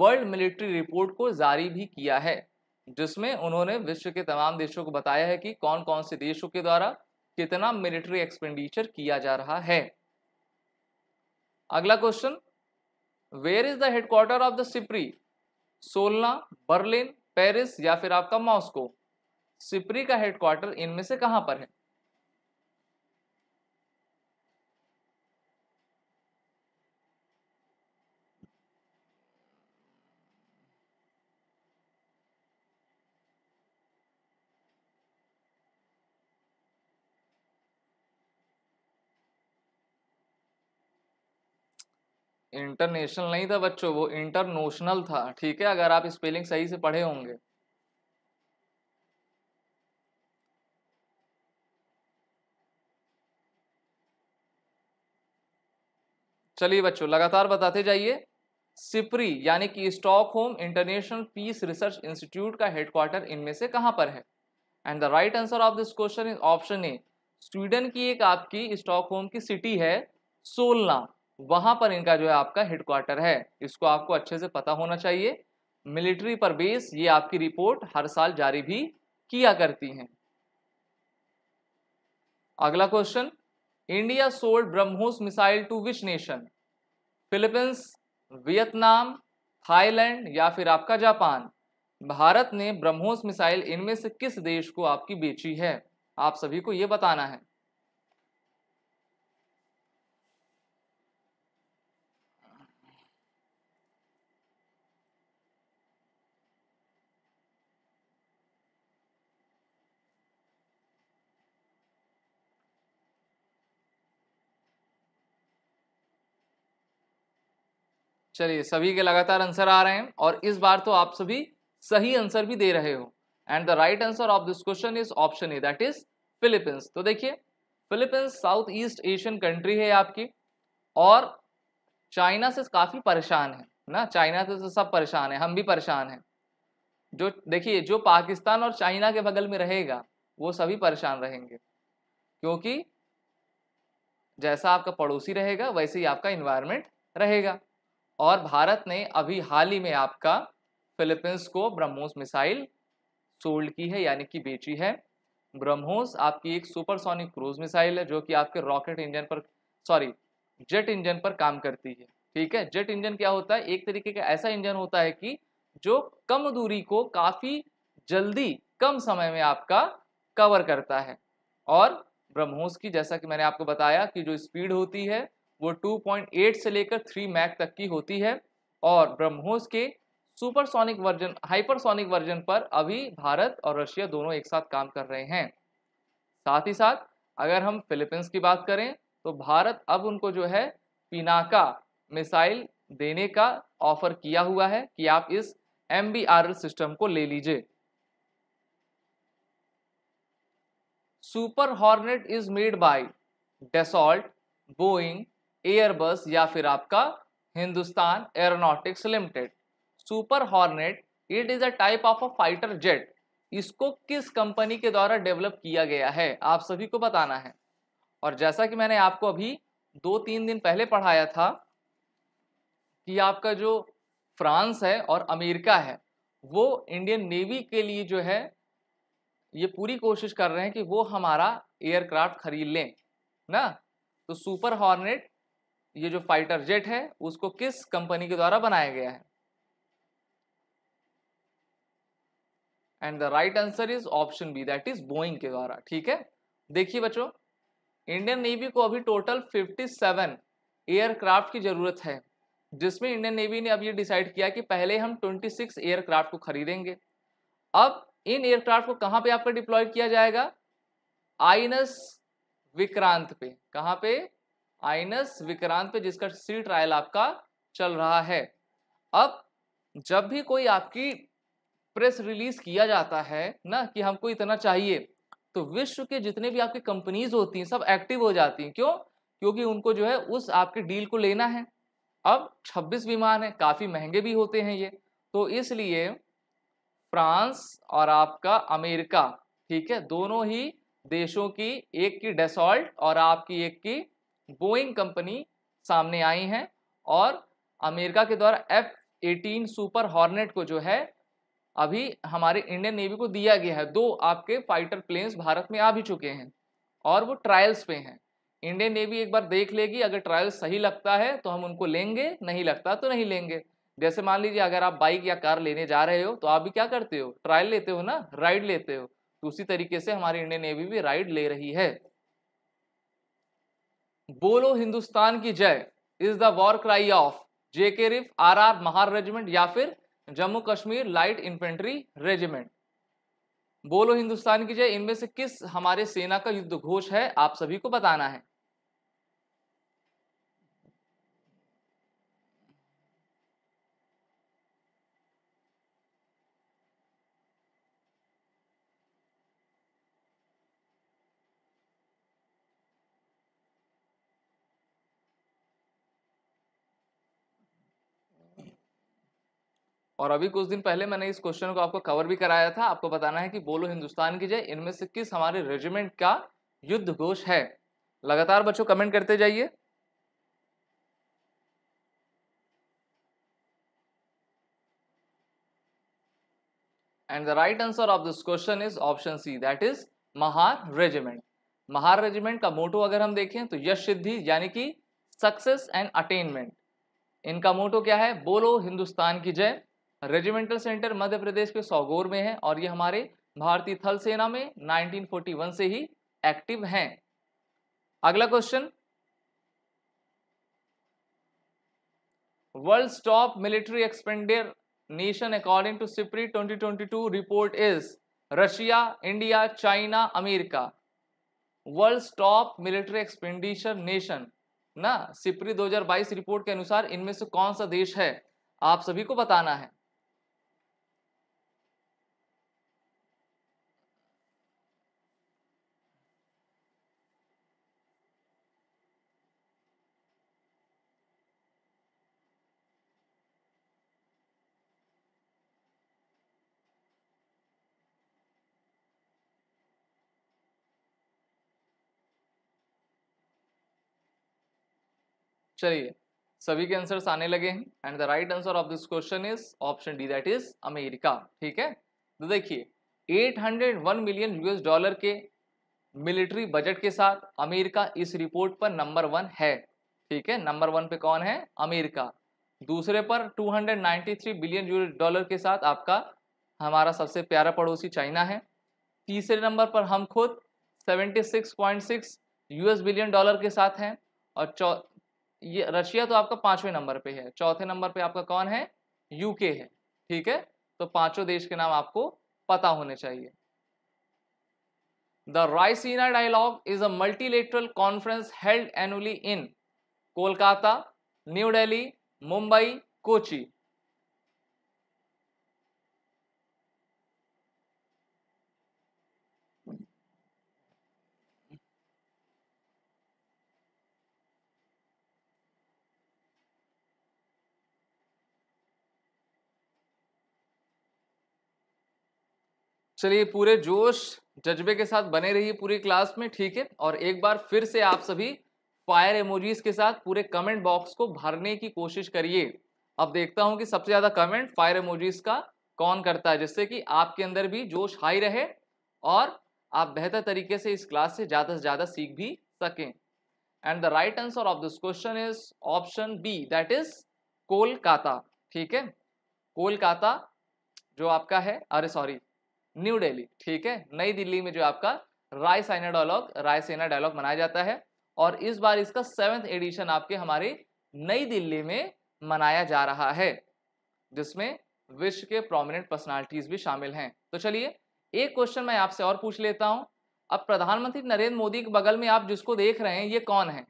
वर्ल्ड मिलिट्री रिपोर्ट को जारी भी किया है जिसमें उन्होंने विश्व के तमाम देशों को बताया है कि कौन कौन से देशों के द्वारा कितना मिलिट्री एक्सपेंडिचर किया जा रहा है अगला question where is the headquarter of the SIPRI Solna Berlin Paris या फिर आपका मॉस्को सिपरी का हेडक्वार्टर इनमें से कहां पर है इंटरनेशनल नहीं था बच्चों वो इंटरनेशनल था ठीक है अगर आप स्पेलिंग सही से पढ़े होंगे चलिए बच्चों लगातार बताते जाइए सिपरी यानी कि home international Peace Research Institute का हेडक्वार्टर इनमें से कहाँ पर है and the right answer of this question is option A Sweden की एक आपकी होम की सिटी है सोलना वहां पर इनका जो है आपका हेडक्वार्टर है इसको आपको अच्छे से पता होना चाहिए मिलिट्री पर बेस ये आपकी रिपोर्ट हर साल जारी भी किया करती हैं अगला question India sold BrahMos missile to which nation Philippines Vietnam Thailand या फिर आपका जापान भारत ने ब्रह्मोस मिसाइल इनमें से किस देश को आपकी बेची है आप सभी को ये बताना है चलिए सभी के लगातार आंसर आ रहे हैं और इस बार तो आप सभी सही आंसर भी दे रहे हो and the right answer of this question is option A that is Philippines तो देखिए Philippines south east Asian country है आपकी और चाइना से काफ़ी परेशान है ना चाइना से तो सब परेशान है हम भी परेशान हैं जो देखिए जो पाकिस्तान और चाइना के बगल में रहेगा वो सभी परेशान रहेंगे क्योंकि जैसा आपका पड़ोसी रहेगा वैसे ही आपका इन्वायरमेंट रहेगा और भारत ने अभी हाल ही में आपका फिलीपींस को ब्रह्मोस मिसाइल सोल्ड की है यानी कि बेची है ब्रह्मोस आपकी एक सुपरसोनिक क्रूज मिसाइल है जो कि आपके रॉकेट इंजन पर सॉरी जेट इंजन पर काम करती है ठीक है जेट इंजन क्या होता है एक तरीके का ऐसा इंजन होता है कि जो कम दूरी को काफ़ी जल्दी कम समय में आपका कवर करता है और ब्रह्मोस की जैसा कि मैंने आपको बताया कि जो स्पीड होती है वो 2.8 से लेकर 3 मैक तक की होती है और ब्रह्मोस के सुपरसोनिक वर्जन हाइपरसोनिक वर्जन पर अभी भारत और रशिया दोनों एक साथ काम कर रहे हैं साथ ही साथ अगर हम फिलीपींस की बात करें तो भारत अब उनको जो है पिनाका मिसाइल देने का ऑफर किया हुआ है कि आप इस एम सिस्टम को ले लीजिए Super Hornet is made by Dassault Boeing Airbus या फिर आपका Hindustan Aeronautics Limited Super Hornet it is a type of a fighter jet इसको किस कंपनी के द्वारा डेवलप किया गया है आप सभी को बताना है और जैसा कि मैंने आपको अभी दो तीन दिन पहले पढ़ाया था कि आपका जो फ्रांस है और अमेरिका है वो इंडियन नेवी के लिए जो है ये पूरी कोशिश कर रहे हैं कि वो हमारा एयरक्राफ्ट खरीद लें ना तो सुपर हॉर्नेट ये जो फाइटर जेट है उसको किस कंपनी के द्वारा बनाया गया है and the right answer is option B that is Boeing के द्वारा ठीक है देखिए बच्चों इंडियन नेवी को अभी टोटल 57 एयरक्राफ्ट की जरूरत है जिसमें इंडियन नेवी ने अब ये डिसाइड किया कि पहले हम 26 एयरक्राफ्ट को खरीदेंगे अब इन एयरक्राफ्ट को कहाँ पे आपका डिप्लॉय किया जाएगा आईनस विक्रांत पे कहाँ पे आइनस विक्रांत पे जिसका सी ट्रायल आपका चल रहा है अब जब भी कोई आपकी प्रेस रिलीज किया जाता है ना कि हमको इतना चाहिए तो विश्व के जितने भी आपकी कंपनीज होती हैं सब एक्टिव हो जाती हैं क्यों क्योंकि उनको जो है उस आपके डील को लेना है अब 26 विमान है काफ़ी महंगे भी होते हैं ये तो इसलिए फ्रांस और आपका अमेरिका ठीक है दोनों ही देशों की एक की डेसॉल्ट और आपकी एक की बोइंग कंपनी सामने आई हैं और अमेरिका के द्वारा एफ एटीन सुपर हॉर्नेट को जो है अभी हमारे इंडियन नेवी को दिया गया है दो आपके फाइटर प्लेन्स भारत में आ भी चुके हैं और वो ट्रायल्स पे हैं इंडियन नेवी एक बार देख लेगी अगर ट्रायल्स सही लगता है तो हम उनको लेंगे नहीं लगता तो नहीं लेंगे जैसे मान लीजिए अगर आप बाइक या कार लेने जा रहे हो तो आप भी क्या करते हो ट्रायल लेते हो ना राइड लेते हो तो उसी तरीके से हमारी इंडियन नेवी भी राइड ले रही है बोलो हिंदुस्तान की जय is the war cry of JK rif R R Mahar regiment या फिर Jammu Kashmir light infantry regiment बोलो हिंदुस्तान की जय इनमें से किस हमारे सेना का युद्ध घोष है आप सभी को बताना है और अभी कुछ दिन पहले मैंने इस क्वेश्चन को आपको कवर भी कराया था आपको बताना है कि बोलो हिंदुस्तान की जय इनमें से किस हमारे रेजिमेंट का युद्ध घोष है लगातार बच्चों कमेंट करते जाइए and the right answer of this question is option C that is Mahar regiment Mahar regiment का मोटो अगर हम देखें तो यश सिद्धि यानी कि सक्सेस एंड अटेनमेंट इनका मोटो क्या है बोलो हिंदुस्तान की जय रेजिमेंटल सेंटर मध्य प्रदेश के सौगोर में है और ये हमारे भारतीय थल सेना में 1941 से ही एक्टिव हैं अगला question world top military expenditure nation according to cipri 2022 report is Russia India China America world top military expenditure nation ना सिप्री 2022 रिपोर्ट के अनुसार इनमें से कौन सा देश है आप सभी को बताना है चलिए सभी के आंसर्स आने लगे हैं and the right answer of this question is option D that is America ठीक है तो देखिए 801 मिलियन यूएस डॉलर के मिलिट्री बजट के साथ अमेरिका इस रिपोर्ट पर नंबर वन है ठीक है नंबर वन पे कौन है अमेरिका दूसरे पर 293 बिलियन यूएस डॉलर के साथ आपका हमारा सबसे प्यारा पड़ोसी चाइना है तीसरे नंबर पर हम खुद 76.6 यूएस बिलियन डॉलर के साथ हैं और ये रशिया तो आपका पांचवें नंबर पे है चौथे नंबर पे आपका कौन है यूके है ठीक है तो पांचों देश के नाम आपको पता होने चाहिए the Raisina dialogue is a multilateral conference held annually in Kolkata New Delhi Mumbai Kochi चलिए पूरे जोश जज्बे के साथ बने रहिए पूरी क्लास में ठीक है और एक बार फिर से आप सभी फायर एमोजीज़ के साथ पूरे कमेंट बॉक्स को भरने की कोशिश करिए अब देखता हूं कि सबसे ज्यादा कमेंट फायर एमोजीज का कौन करता है जिससे कि आपके अंदर भी जोश हाई रहे और आप बेहतर तरीके से इस क्लास से ज़्यादा से ज़्यादा सीख भी सकें and the right answer of this question is option B that is Kolkata ठीक है कोलकाता जो आपका है अरे सॉरी न्यू डेली ठीक है नई दिल्ली में जो आपका रायसेना डायलॉग रायसेना डायलॉग मनाया जाता है और इस बार इसका सेवेंथ एडिशन आपके हमारे नई दिल्ली में मनाया जा रहा है जिसमें विश्व के प्रोमिनेंट पर्सनालिटीज भी शामिल हैं तो चलिए एक क्वेश्चन मैं आपसे और पूछ लेता हूं अब प्रधानमंत्री नरेंद्र मोदी के बगल में आप जिसको देख रहे हैं ये कौन है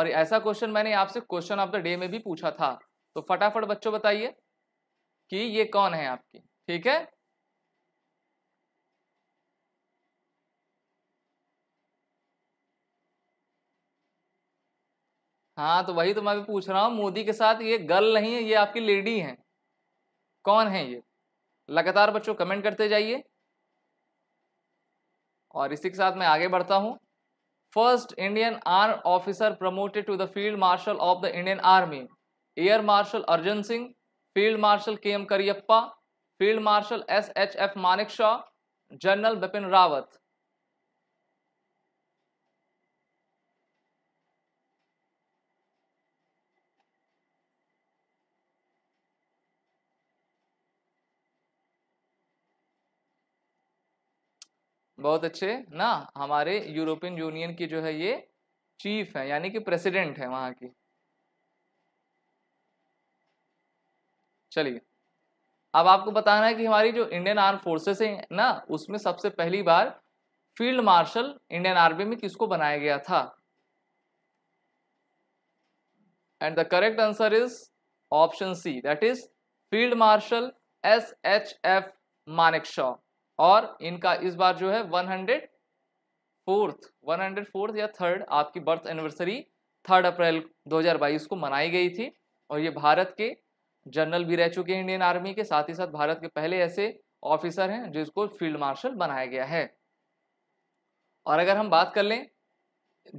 और ऐसा क्वेश्चन मैंने आपसे क्वेश्चन ऑफ द डे में भी पूछा था तो फटाफट बच्चों बताइए कि ये कौन है आपकी ठीक है हाँ तो वही तो मैं भी पूछ रहा हूँ मोदी के साथ ये गर्ल नहीं है ये आपकी लेडी है कौन है ये लगातार बच्चों कमेंट करते जाइए और इसी के साथ मैं आगे बढ़ता हूँ first Indian arm officer promoted to the field marshal of the Indian army air marshal Arjan Singh field marshal K M Cariappa field marshal S H F Manekshaw general Bipin Rawat बहुत अच्छे ना हमारे यूरोपियन यूनियन की जो है ये चीफ है यानी कि प्रेसिडेंट है वहां की चलिए अब आपको बताना है कि हमारी जो इंडियन आर्म फोर्सेस है ना उसमें सबसे पहली बार फील्ड मार्शल इंडियन आर्मी में किसको बनाया गया था and the correct answer is option C that is field marshal S H F Shaw और इनका इस बार जो है one hundred fourth one hundred fourth या थर्ड आपकी बर्थ एनिवर्सरी थर्ड अप्रैल 2022 को मनाई गई थी और ये भारत के जनरल भी रह चुके हैं इंडियन आर्मी के साथ ही साथ भारत के पहले ऐसे ऑफिसर हैं जिसको फील्ड मार्शल बनाया गया है और अगर हम बात कर लें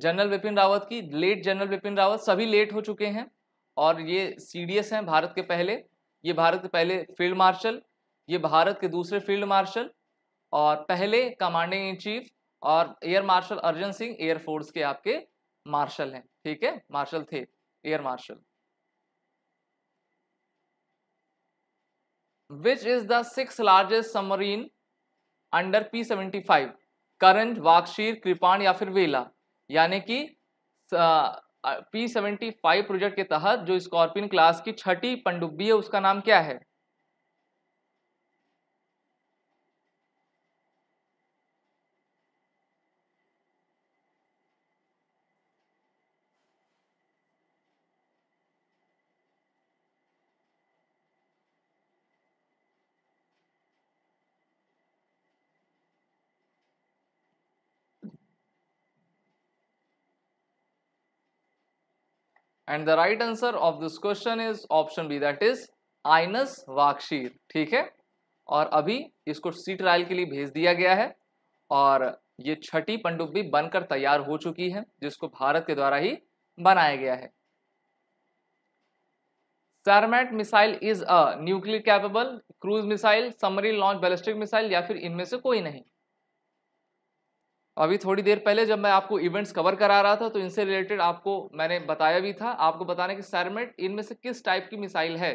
जनरल बिपिन रावत की लेट जनरल बिपिन रावत सभी लेट हो चुके हैं और ये सी हैं भारत के पहले ये भारत के पहले फील्ड मार्शल ये भारत के दूसरे फील्ड मार्शल और पहले कमांडिंग इन चीफ और air marshal Arjan Singh air force के आपके मार्शल हैं ठीक है मार्शल थे air marshal which the six largest submarine under P seventy five current Vagsheer Kirpan या फिर वेला यानी कि पी सेवेंटी फाइव प्रोजेक्ट के तहत जो स्कॉर्पियन क्लास की छठी पंडुब्बी है उसका नाम क्या है and the right answer of this question is option B that is INS Vagsheer ठीक है और अभी इसको सी ट्रायल के लिए भेज दिया गया है और ये छठी पंडुब्बी बनकर तैयार हो चुकी है जिसको भारत के द्वारा ही बनाया गया है Sarmat missile is a nuclear capable cruise missile submarine launch ballistic missile या फिर इनमें से कोई नहीं अभी थोड़ी देर पहले जब मैं आपको इवेंट्स कवर करा रहा था तो इनसे रिलेटेड आपको मैंने बताया भी था आपको बताने कि सैरमेट इनमें से किस टाइप की मिसाइल है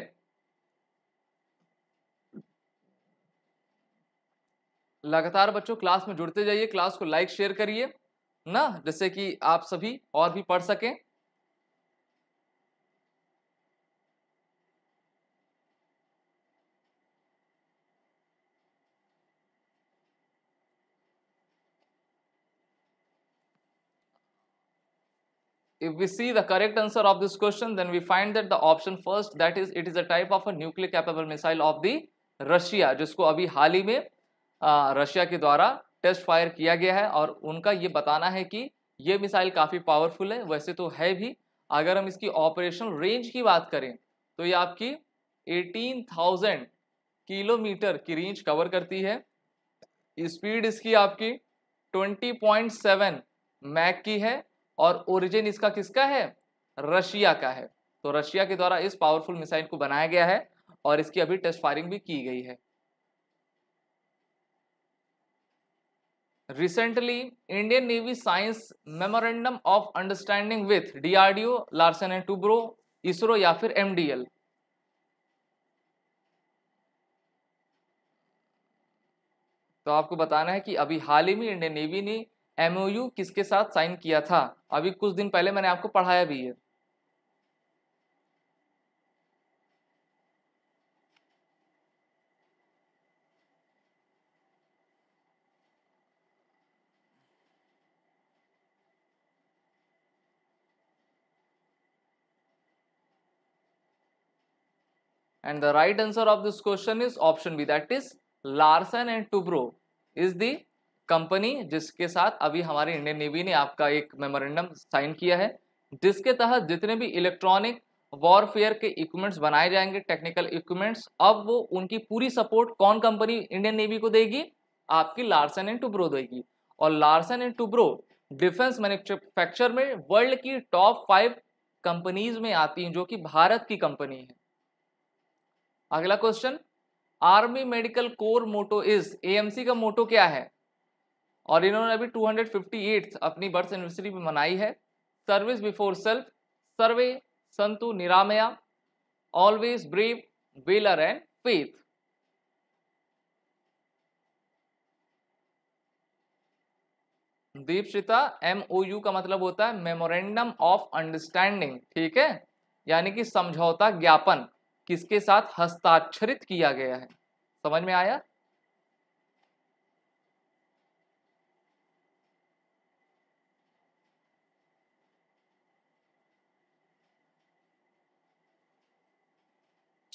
लगातार बच्चों क्लास में जुड़ते जाइए क्लास को लाइक शेयर करिए ना जैसे कि आप सभी और भी पढ़ सकें if we see the correct answer of this question then we find that the option first that is it is a type of a nuclear capable missile of the russia jisko abhi अभी hi mein uh, russia ke dwara test fire kiya gaya hai aur unka ye batana hai ki ye missile kafi powerful hai waise to hai bhi agar hum iski operational range ki baat kare to ye aapki 18,000 kilometer ki range cover karti hai speed iski aapki 20.7 Mach की है और ओरिजिन इसका किसका है रशिया का है तो रशिया के द्वारा इस पावरफुल मिसाइल को बनाया गया है और इसकी अभी टेस्ट फायरिंग भी की गई है recently Indian navy signs memorandum of understanding with DRDO Larsen and Toubro ISRO या फिर एमडीएल तो आपको बताना है कि अभी हाल ही में इंडियन नेवी ने एमओयू किसके साथ साइन किया था अभी कुछ दिन पहले मैंने आपको पढ़ाया भी है and the right answer of this question is option B that is Larsen and Toubro is the company जिसके साथ अभी हमारे इंडियन नेवी ने आपका एक मेमोरेंडम साइन किया है जिसके तहत जितने भी इलेक्ट्रॉनिक वॉरफेयर के इक्विपमेंट्स बनाए जाएंगे टेक्निकल इक्विपमेंट्स अब वो उनकी पूरी सपोर्ट कौन कंपनी इंडियन नेवी को देगी आपकी लार्सन एंड टूब्रो देगी और Larsen and Toubro defence manufacture में वर्ल्ड की टॉप फाइव कंपनीज में आती हैं जो कि भारत की कंपनी है अगला question army medical corps motto is AMC का मोटो क्या है और इन्होंने अभी 258 अपनी बर्थ एनिवर्सरी भी मनाई है सर्विस बिफोर सेल्फ सर्वे संतु निरामया always brave valour and faith O U का मतलब होता है मेमोरेंडम ऑफ अंडरस्टैंडिंग ठीक है यानी कि समझौता ज्ञापन किसके साथ हस्ताक्षरित किया गया है समझ में आया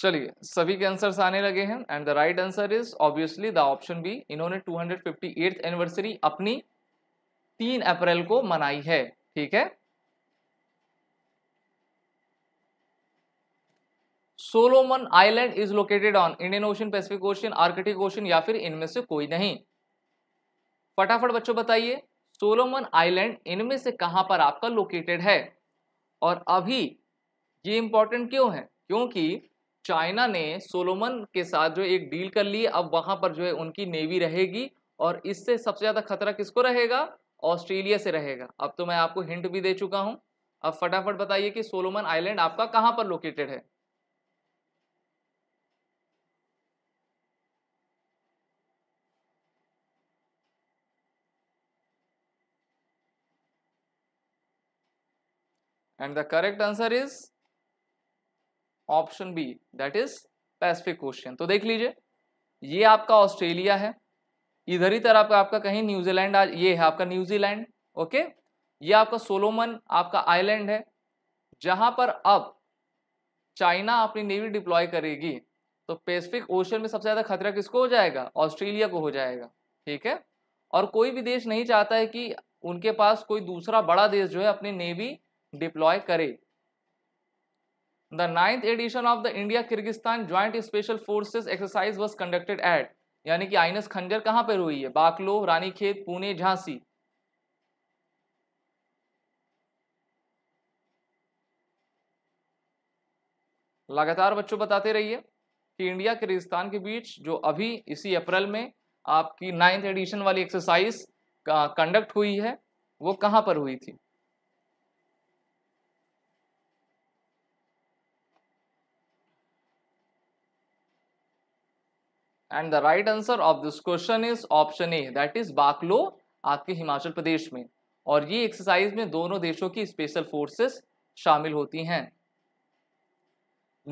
चलिए सभी के आंसर्स आने लगे हैं and the right answer is obviously the option B इन्होंने 258th एनिवर्सरी अपनी तीन अप्रैल को मनाई है ठीक है Solomon island is located on Indian ocean Pacific ocean Arctic ocean या फिर इनमें से कोई नहीं फटाफट बच्चों बताइए सोलोमन आइलैंड इनमें से कहां पर आपका लोकेटेड है और अभी ये इंपॉर्टेंट क्यों है क्योंकि चाइना ने सोलोमन के साथ जो एक डील कर ली अब वहां पर जो है उनकी नेवी रहेगी और इससे सबसे ज़्यादा खतरा किसको रहेगा ऑस्ट्रेलिया से रहेगा अब तो मैं आपको हिंट भी दे चुका हूं अब फटाफट बताइए कि सोलोमन आइलैंड आपका कहां पर लोकेटेड है and the correct answer is option B that is Pacific ocean तो देख लीजिए ये आपका ऑस्ट्रेलिया है इधर ही तरह आपका, आपका कहीं न्यूजीलैंड ये है आपका न्यूजीलैंड ओके ये आपका सोलोमन आपका आइलैंड है जहां पर अब चाइना अपनी नेवी डिप्लॉय करेगी तो पैसिफिक ओशन में सबसे ज़्यादा खतरा किसको हो जाएगा ऑस्ट्रेलिया को हो जाएगा ठीक है और कोई भी देश नहीं चाहता है कि उनके पास कोई दूसरा बड़ा देश जो है अपनी नेवी डिप्लॉय करे The ninth edition of the India-Kyrgyzstan Joint Special Forces exercise was conducted at यानी कि आइनस खंजर कहाँ पर हुई है बाकलो रानीखेत पुणे झांसी लगातार बच्चों बताते रहिए कि इंडिया किर्गिस्तान के बीच जो अभी इसी अप्रैल में आपकी नाइन्थ एडिशन वाली एक्सरसाइज कंडक्ट हुई है वो कहाँ पर हुई थी and the right answer of this question is option A that is Bakloh आपके हिमाचल प्रदेश में और ये एक्सरसाइज में दोनों देशों की स्पेशल फोर्सेस शामिल होती हैं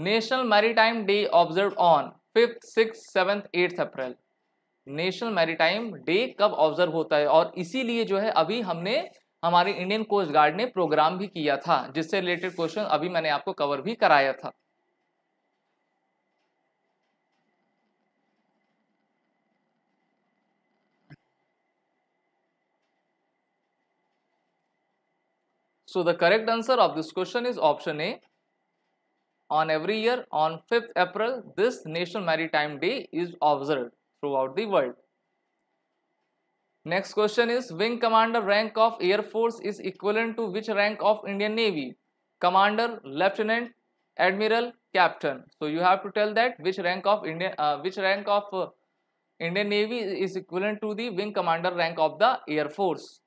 national maritime day observe on fifth six seventh eighth April national maritime day कब ऑब्जर्व होता है और इसीलिए जो है अभी हमने हमारे इंडियन कोस्ट गार्ड ने प्रोग्राम भी किया था जिससे रिलेटेड क्वेश्चन अभी मैंने आपको कवर भी कराया था So the correct answer of this question is option A. On every year on 5th April, this National Maritime Day is observed throughout the world. Next question is Wing Commander rank of Air Force is equivalent to which rank of Indian Navy? Commander, Lieutenant, Admiral, Captain. So you have to tell that which rank of Indian uh, which rank of uh, Indian Navy is equivalent to the Wing Commander rank of the Air Force.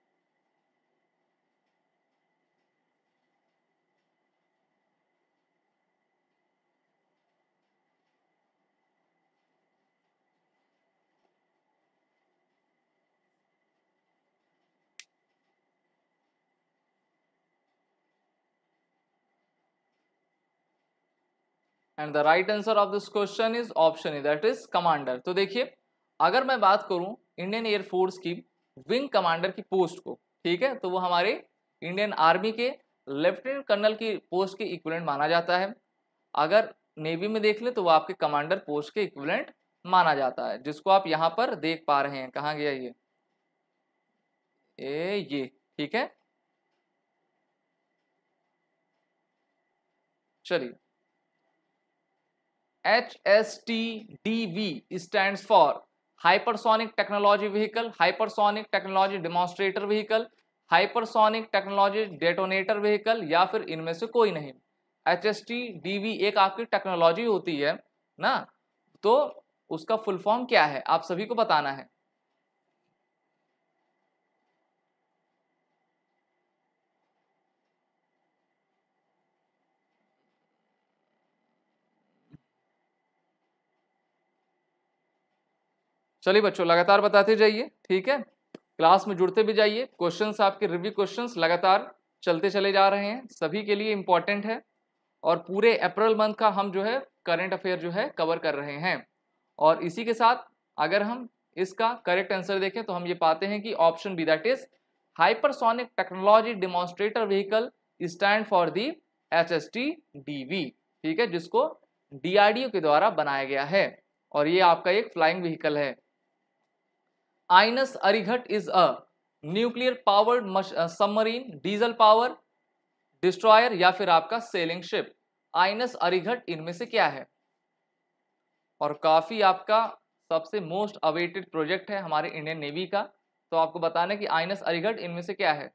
And the right answer of this question is option A that is commander तो देखिए अगर मैं बात करूं इंडियन एयरफोर्स की विंग कमांडर की पोस्ट को ठीक है तो वो हमारे इंडियन आर्मी के लेफ्टिनेंट कर्नल की पोस्ट के इक्विलेंट माना जाता है अगर नेवी में देख ले तो वो आपके कमांडर पोस्ट के इक्विलेंट माना जाता है जिसको आप यहाँ पर देख पा रहे हैं कहाँ गया ये ए ये ठीक है चलिए H S T D V stand for hypersonic technology vehicle hypersonic technology demonstrator vehicle hypersonic technology detonator vehicle या फिर इनमें से कोई नहीं H S T D V एक आपकी टेक्नोलॉजी होती है ना तो उसका फुल फॉर्म क्या है आप सभी को बताना है चलिए बच्चों लगातार बताते जाइए ठीक है क्लास में जुड़ते भी जाइए क्वेश्चंस आपके रिव्यू क्वेश्चंस लगातार चलते चले जा रहे हैं सभी के लिए इम्पॉर्टेंट है और पूरे अप्रैल मंथ का हम जो है करेंट अफेयर जो है कवर कर रहे हैं और इसी के साथ अगर हम इसका करेक्ट आंसर देखें तो हम ये पाते हैं कि option B that is hypersonic technology demonstrator vehicle stand for the H S T D V ठीक है जिसको डी के द्वारा बनाया गया है और ये आपका एक फ्लाइंग व्हीकल है INS Arighat is a nuclear powered submarine diesel power destroyer या फिर आपका सेलिंग शिप आइनस अरिघट इनमें से क्या है और काफी आपका सबसे मोस्ट अवेटेड प्रोजेक्ट है हमारे इंडियन नेवी का तो आपको बताना कि आइनस अरिघट इनमें से क्या है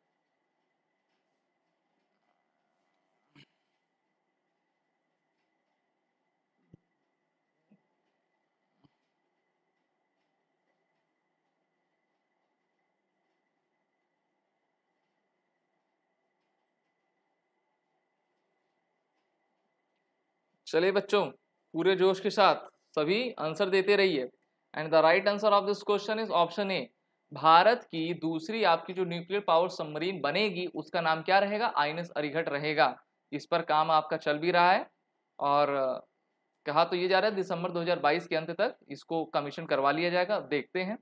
चलिए बच्चों पूरे जोश के साथ सभी आंसर देते रहिए and the right answer of this question is option A Bharat की दूसरी आपकी जो न्यूक्लियर पावर सबमरीन बनेगी उसका नाम क्या रहेगा आईएनएस अरिघट रहेगा इस पर काम आपका चल भी रहा है और कहा तो ये जा रहा है दिसंबर 2022 के अंत तक इसको कमीशन करवा लिया जाएगा देखते हैं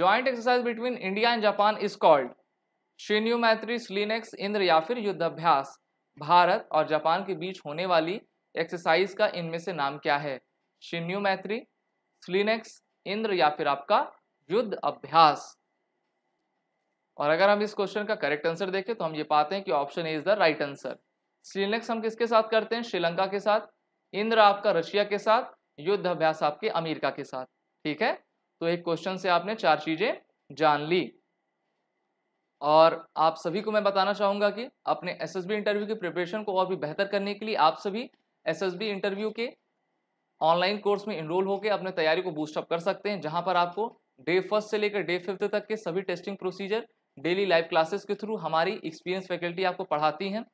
joint exercise between India and Japan is called Shinyuu Maitri SLINEX Indra या फिर युद्धाभ्यास भारत और जापान के बीच होने वाली एक्सरसाइज का इनमें से नाम क्या है शिन्यू मैत्री स्लिनेक्स इंद्र या फिर आपका युद्ध अभ्यास और अगर हम इस क्वेश्चन का करेक्ट आंसर देखें तो हम ये पाते हैं कि option A is the right answer SLINEX हम किसके साथ करते हैं श्रीलंका के साथ इंद्र आपका रशिया के साथ युद्ध अभ्यास आपके अमेरिका के साथ ठीक है तो एक क्वेश्चन से आपने चार चीजें जान ली और आप सभी को मैं बताना चाहूँगा कि अपने एसएसबी इंटरव्यू की प्रिपरेशन को और भी बेहतर करने के लिए आप सभी एसएसबी इंटरव्यू के ऑनलाइन कोर्स में इनरोल होकर अपने तैयारी को बूस्टअप कर सकते हैं जहाँ पर आपको डे फर्स्ट से लेकर डे फिफ्थ तक के सभी testing procedure daily live classes के थ्रू हमारी एक्सपीरियंस फैकल्टी आपको पढ़ाती हैं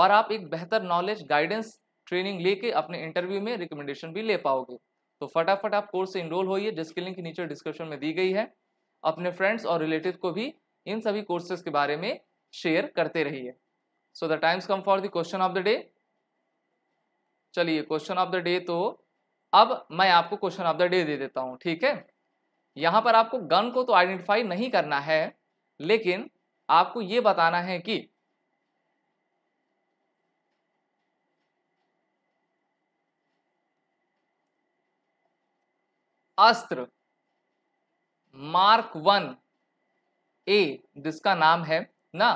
और आप एक बेहतर नॉलेज गाइडेंस ट्रेनिंग लेके अपने इंटरव्यू में रिकमेंडेशन भी ले पाओगे तो फटाफट आप कोर्स से इनरोल होइए जिसकी लिंक नीचे डिस्क्रिप्शन में दी गई है अपने फ्रेंड्स और रिलेटिव को भी इन सभी कोर्सेज के बारे में शेयर करते रहिए so the times come for the question of the day चलिए क्वेश्चन ऑफ द डे तो अब मैं आपको क्वेश्चन ऑफ द डे दे देता हूँ ठीक है यहाँ पर आपको गन को तो आइडेंटिफाई नहीं करना है लेकिन आपको ये बताना है कि अस्त्र मार्क वन ए जिसका नाम है ना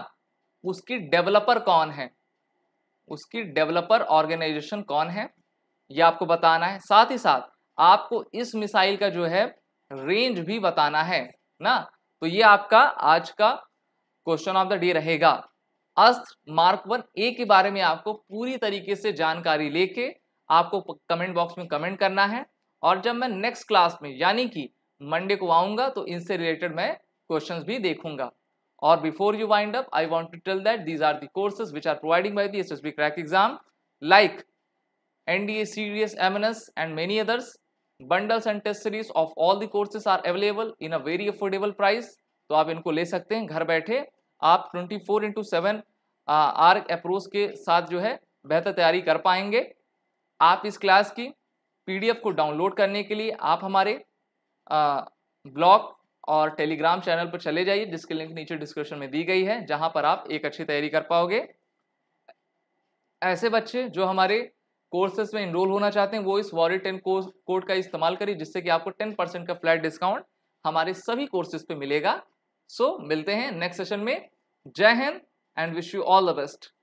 उसकी डेवलपर कौन है उसकी डेवलपर ऑर्गेनाइजेशन कौन है ये आपको बताना है साथ ही साथ आपको इस मिसाइल का जो है रेंज भी बताना है ना तो ये आपका आज का क्वेश्चन ऑफ द डे रहेगा अस्त्र मार्क वन ए के बारे में आपको पूरी तरीके से जानकारी लेके आपको कमेंट बॉक्स में कमेंट करना है और जब मैं नेक्स्ट क्लास में यानी कि मंडे को आऊँगा तो इनसे रिलेटेड मैं क्वेश्चन भी देखूंगा और before you wind up I want to tell that these are the courses which are providing by the B crack exam like N D A NDA series MNS and many others bundles and test series of all the courses are available in a very affordable price तो आप इनको ले सकते हैं घर बैठे आप twenty four into seven our approach के साथ जो है बेहतर तैयारी कर पाएंगे आप इस क्लास की पी डी एफ को डाउनलोड करने के लिए आप हमारे ब्लॉग और टेलीग्राम चैनल पर चले जाइए जिसकी लिंक नीचे डिस्क्रिप्शन में दी गई है जहाँ पर आप एक अच्छी तैयारी कर पाओगे ऐसे बच्चे जो हमारे कोर्सेज में इनरोल होना चाहते हैं वो इस वॉरी टेन कोड का इस्तेमाल करिए जिससे कि आपको टेन परसेंट का फ्लैट डिस्काउंट हमारे सभी कोर्सेज पे मिलेगा सो so, मिलते हैं नेक्स्ट सेशन में Jai Hind and wish you all the best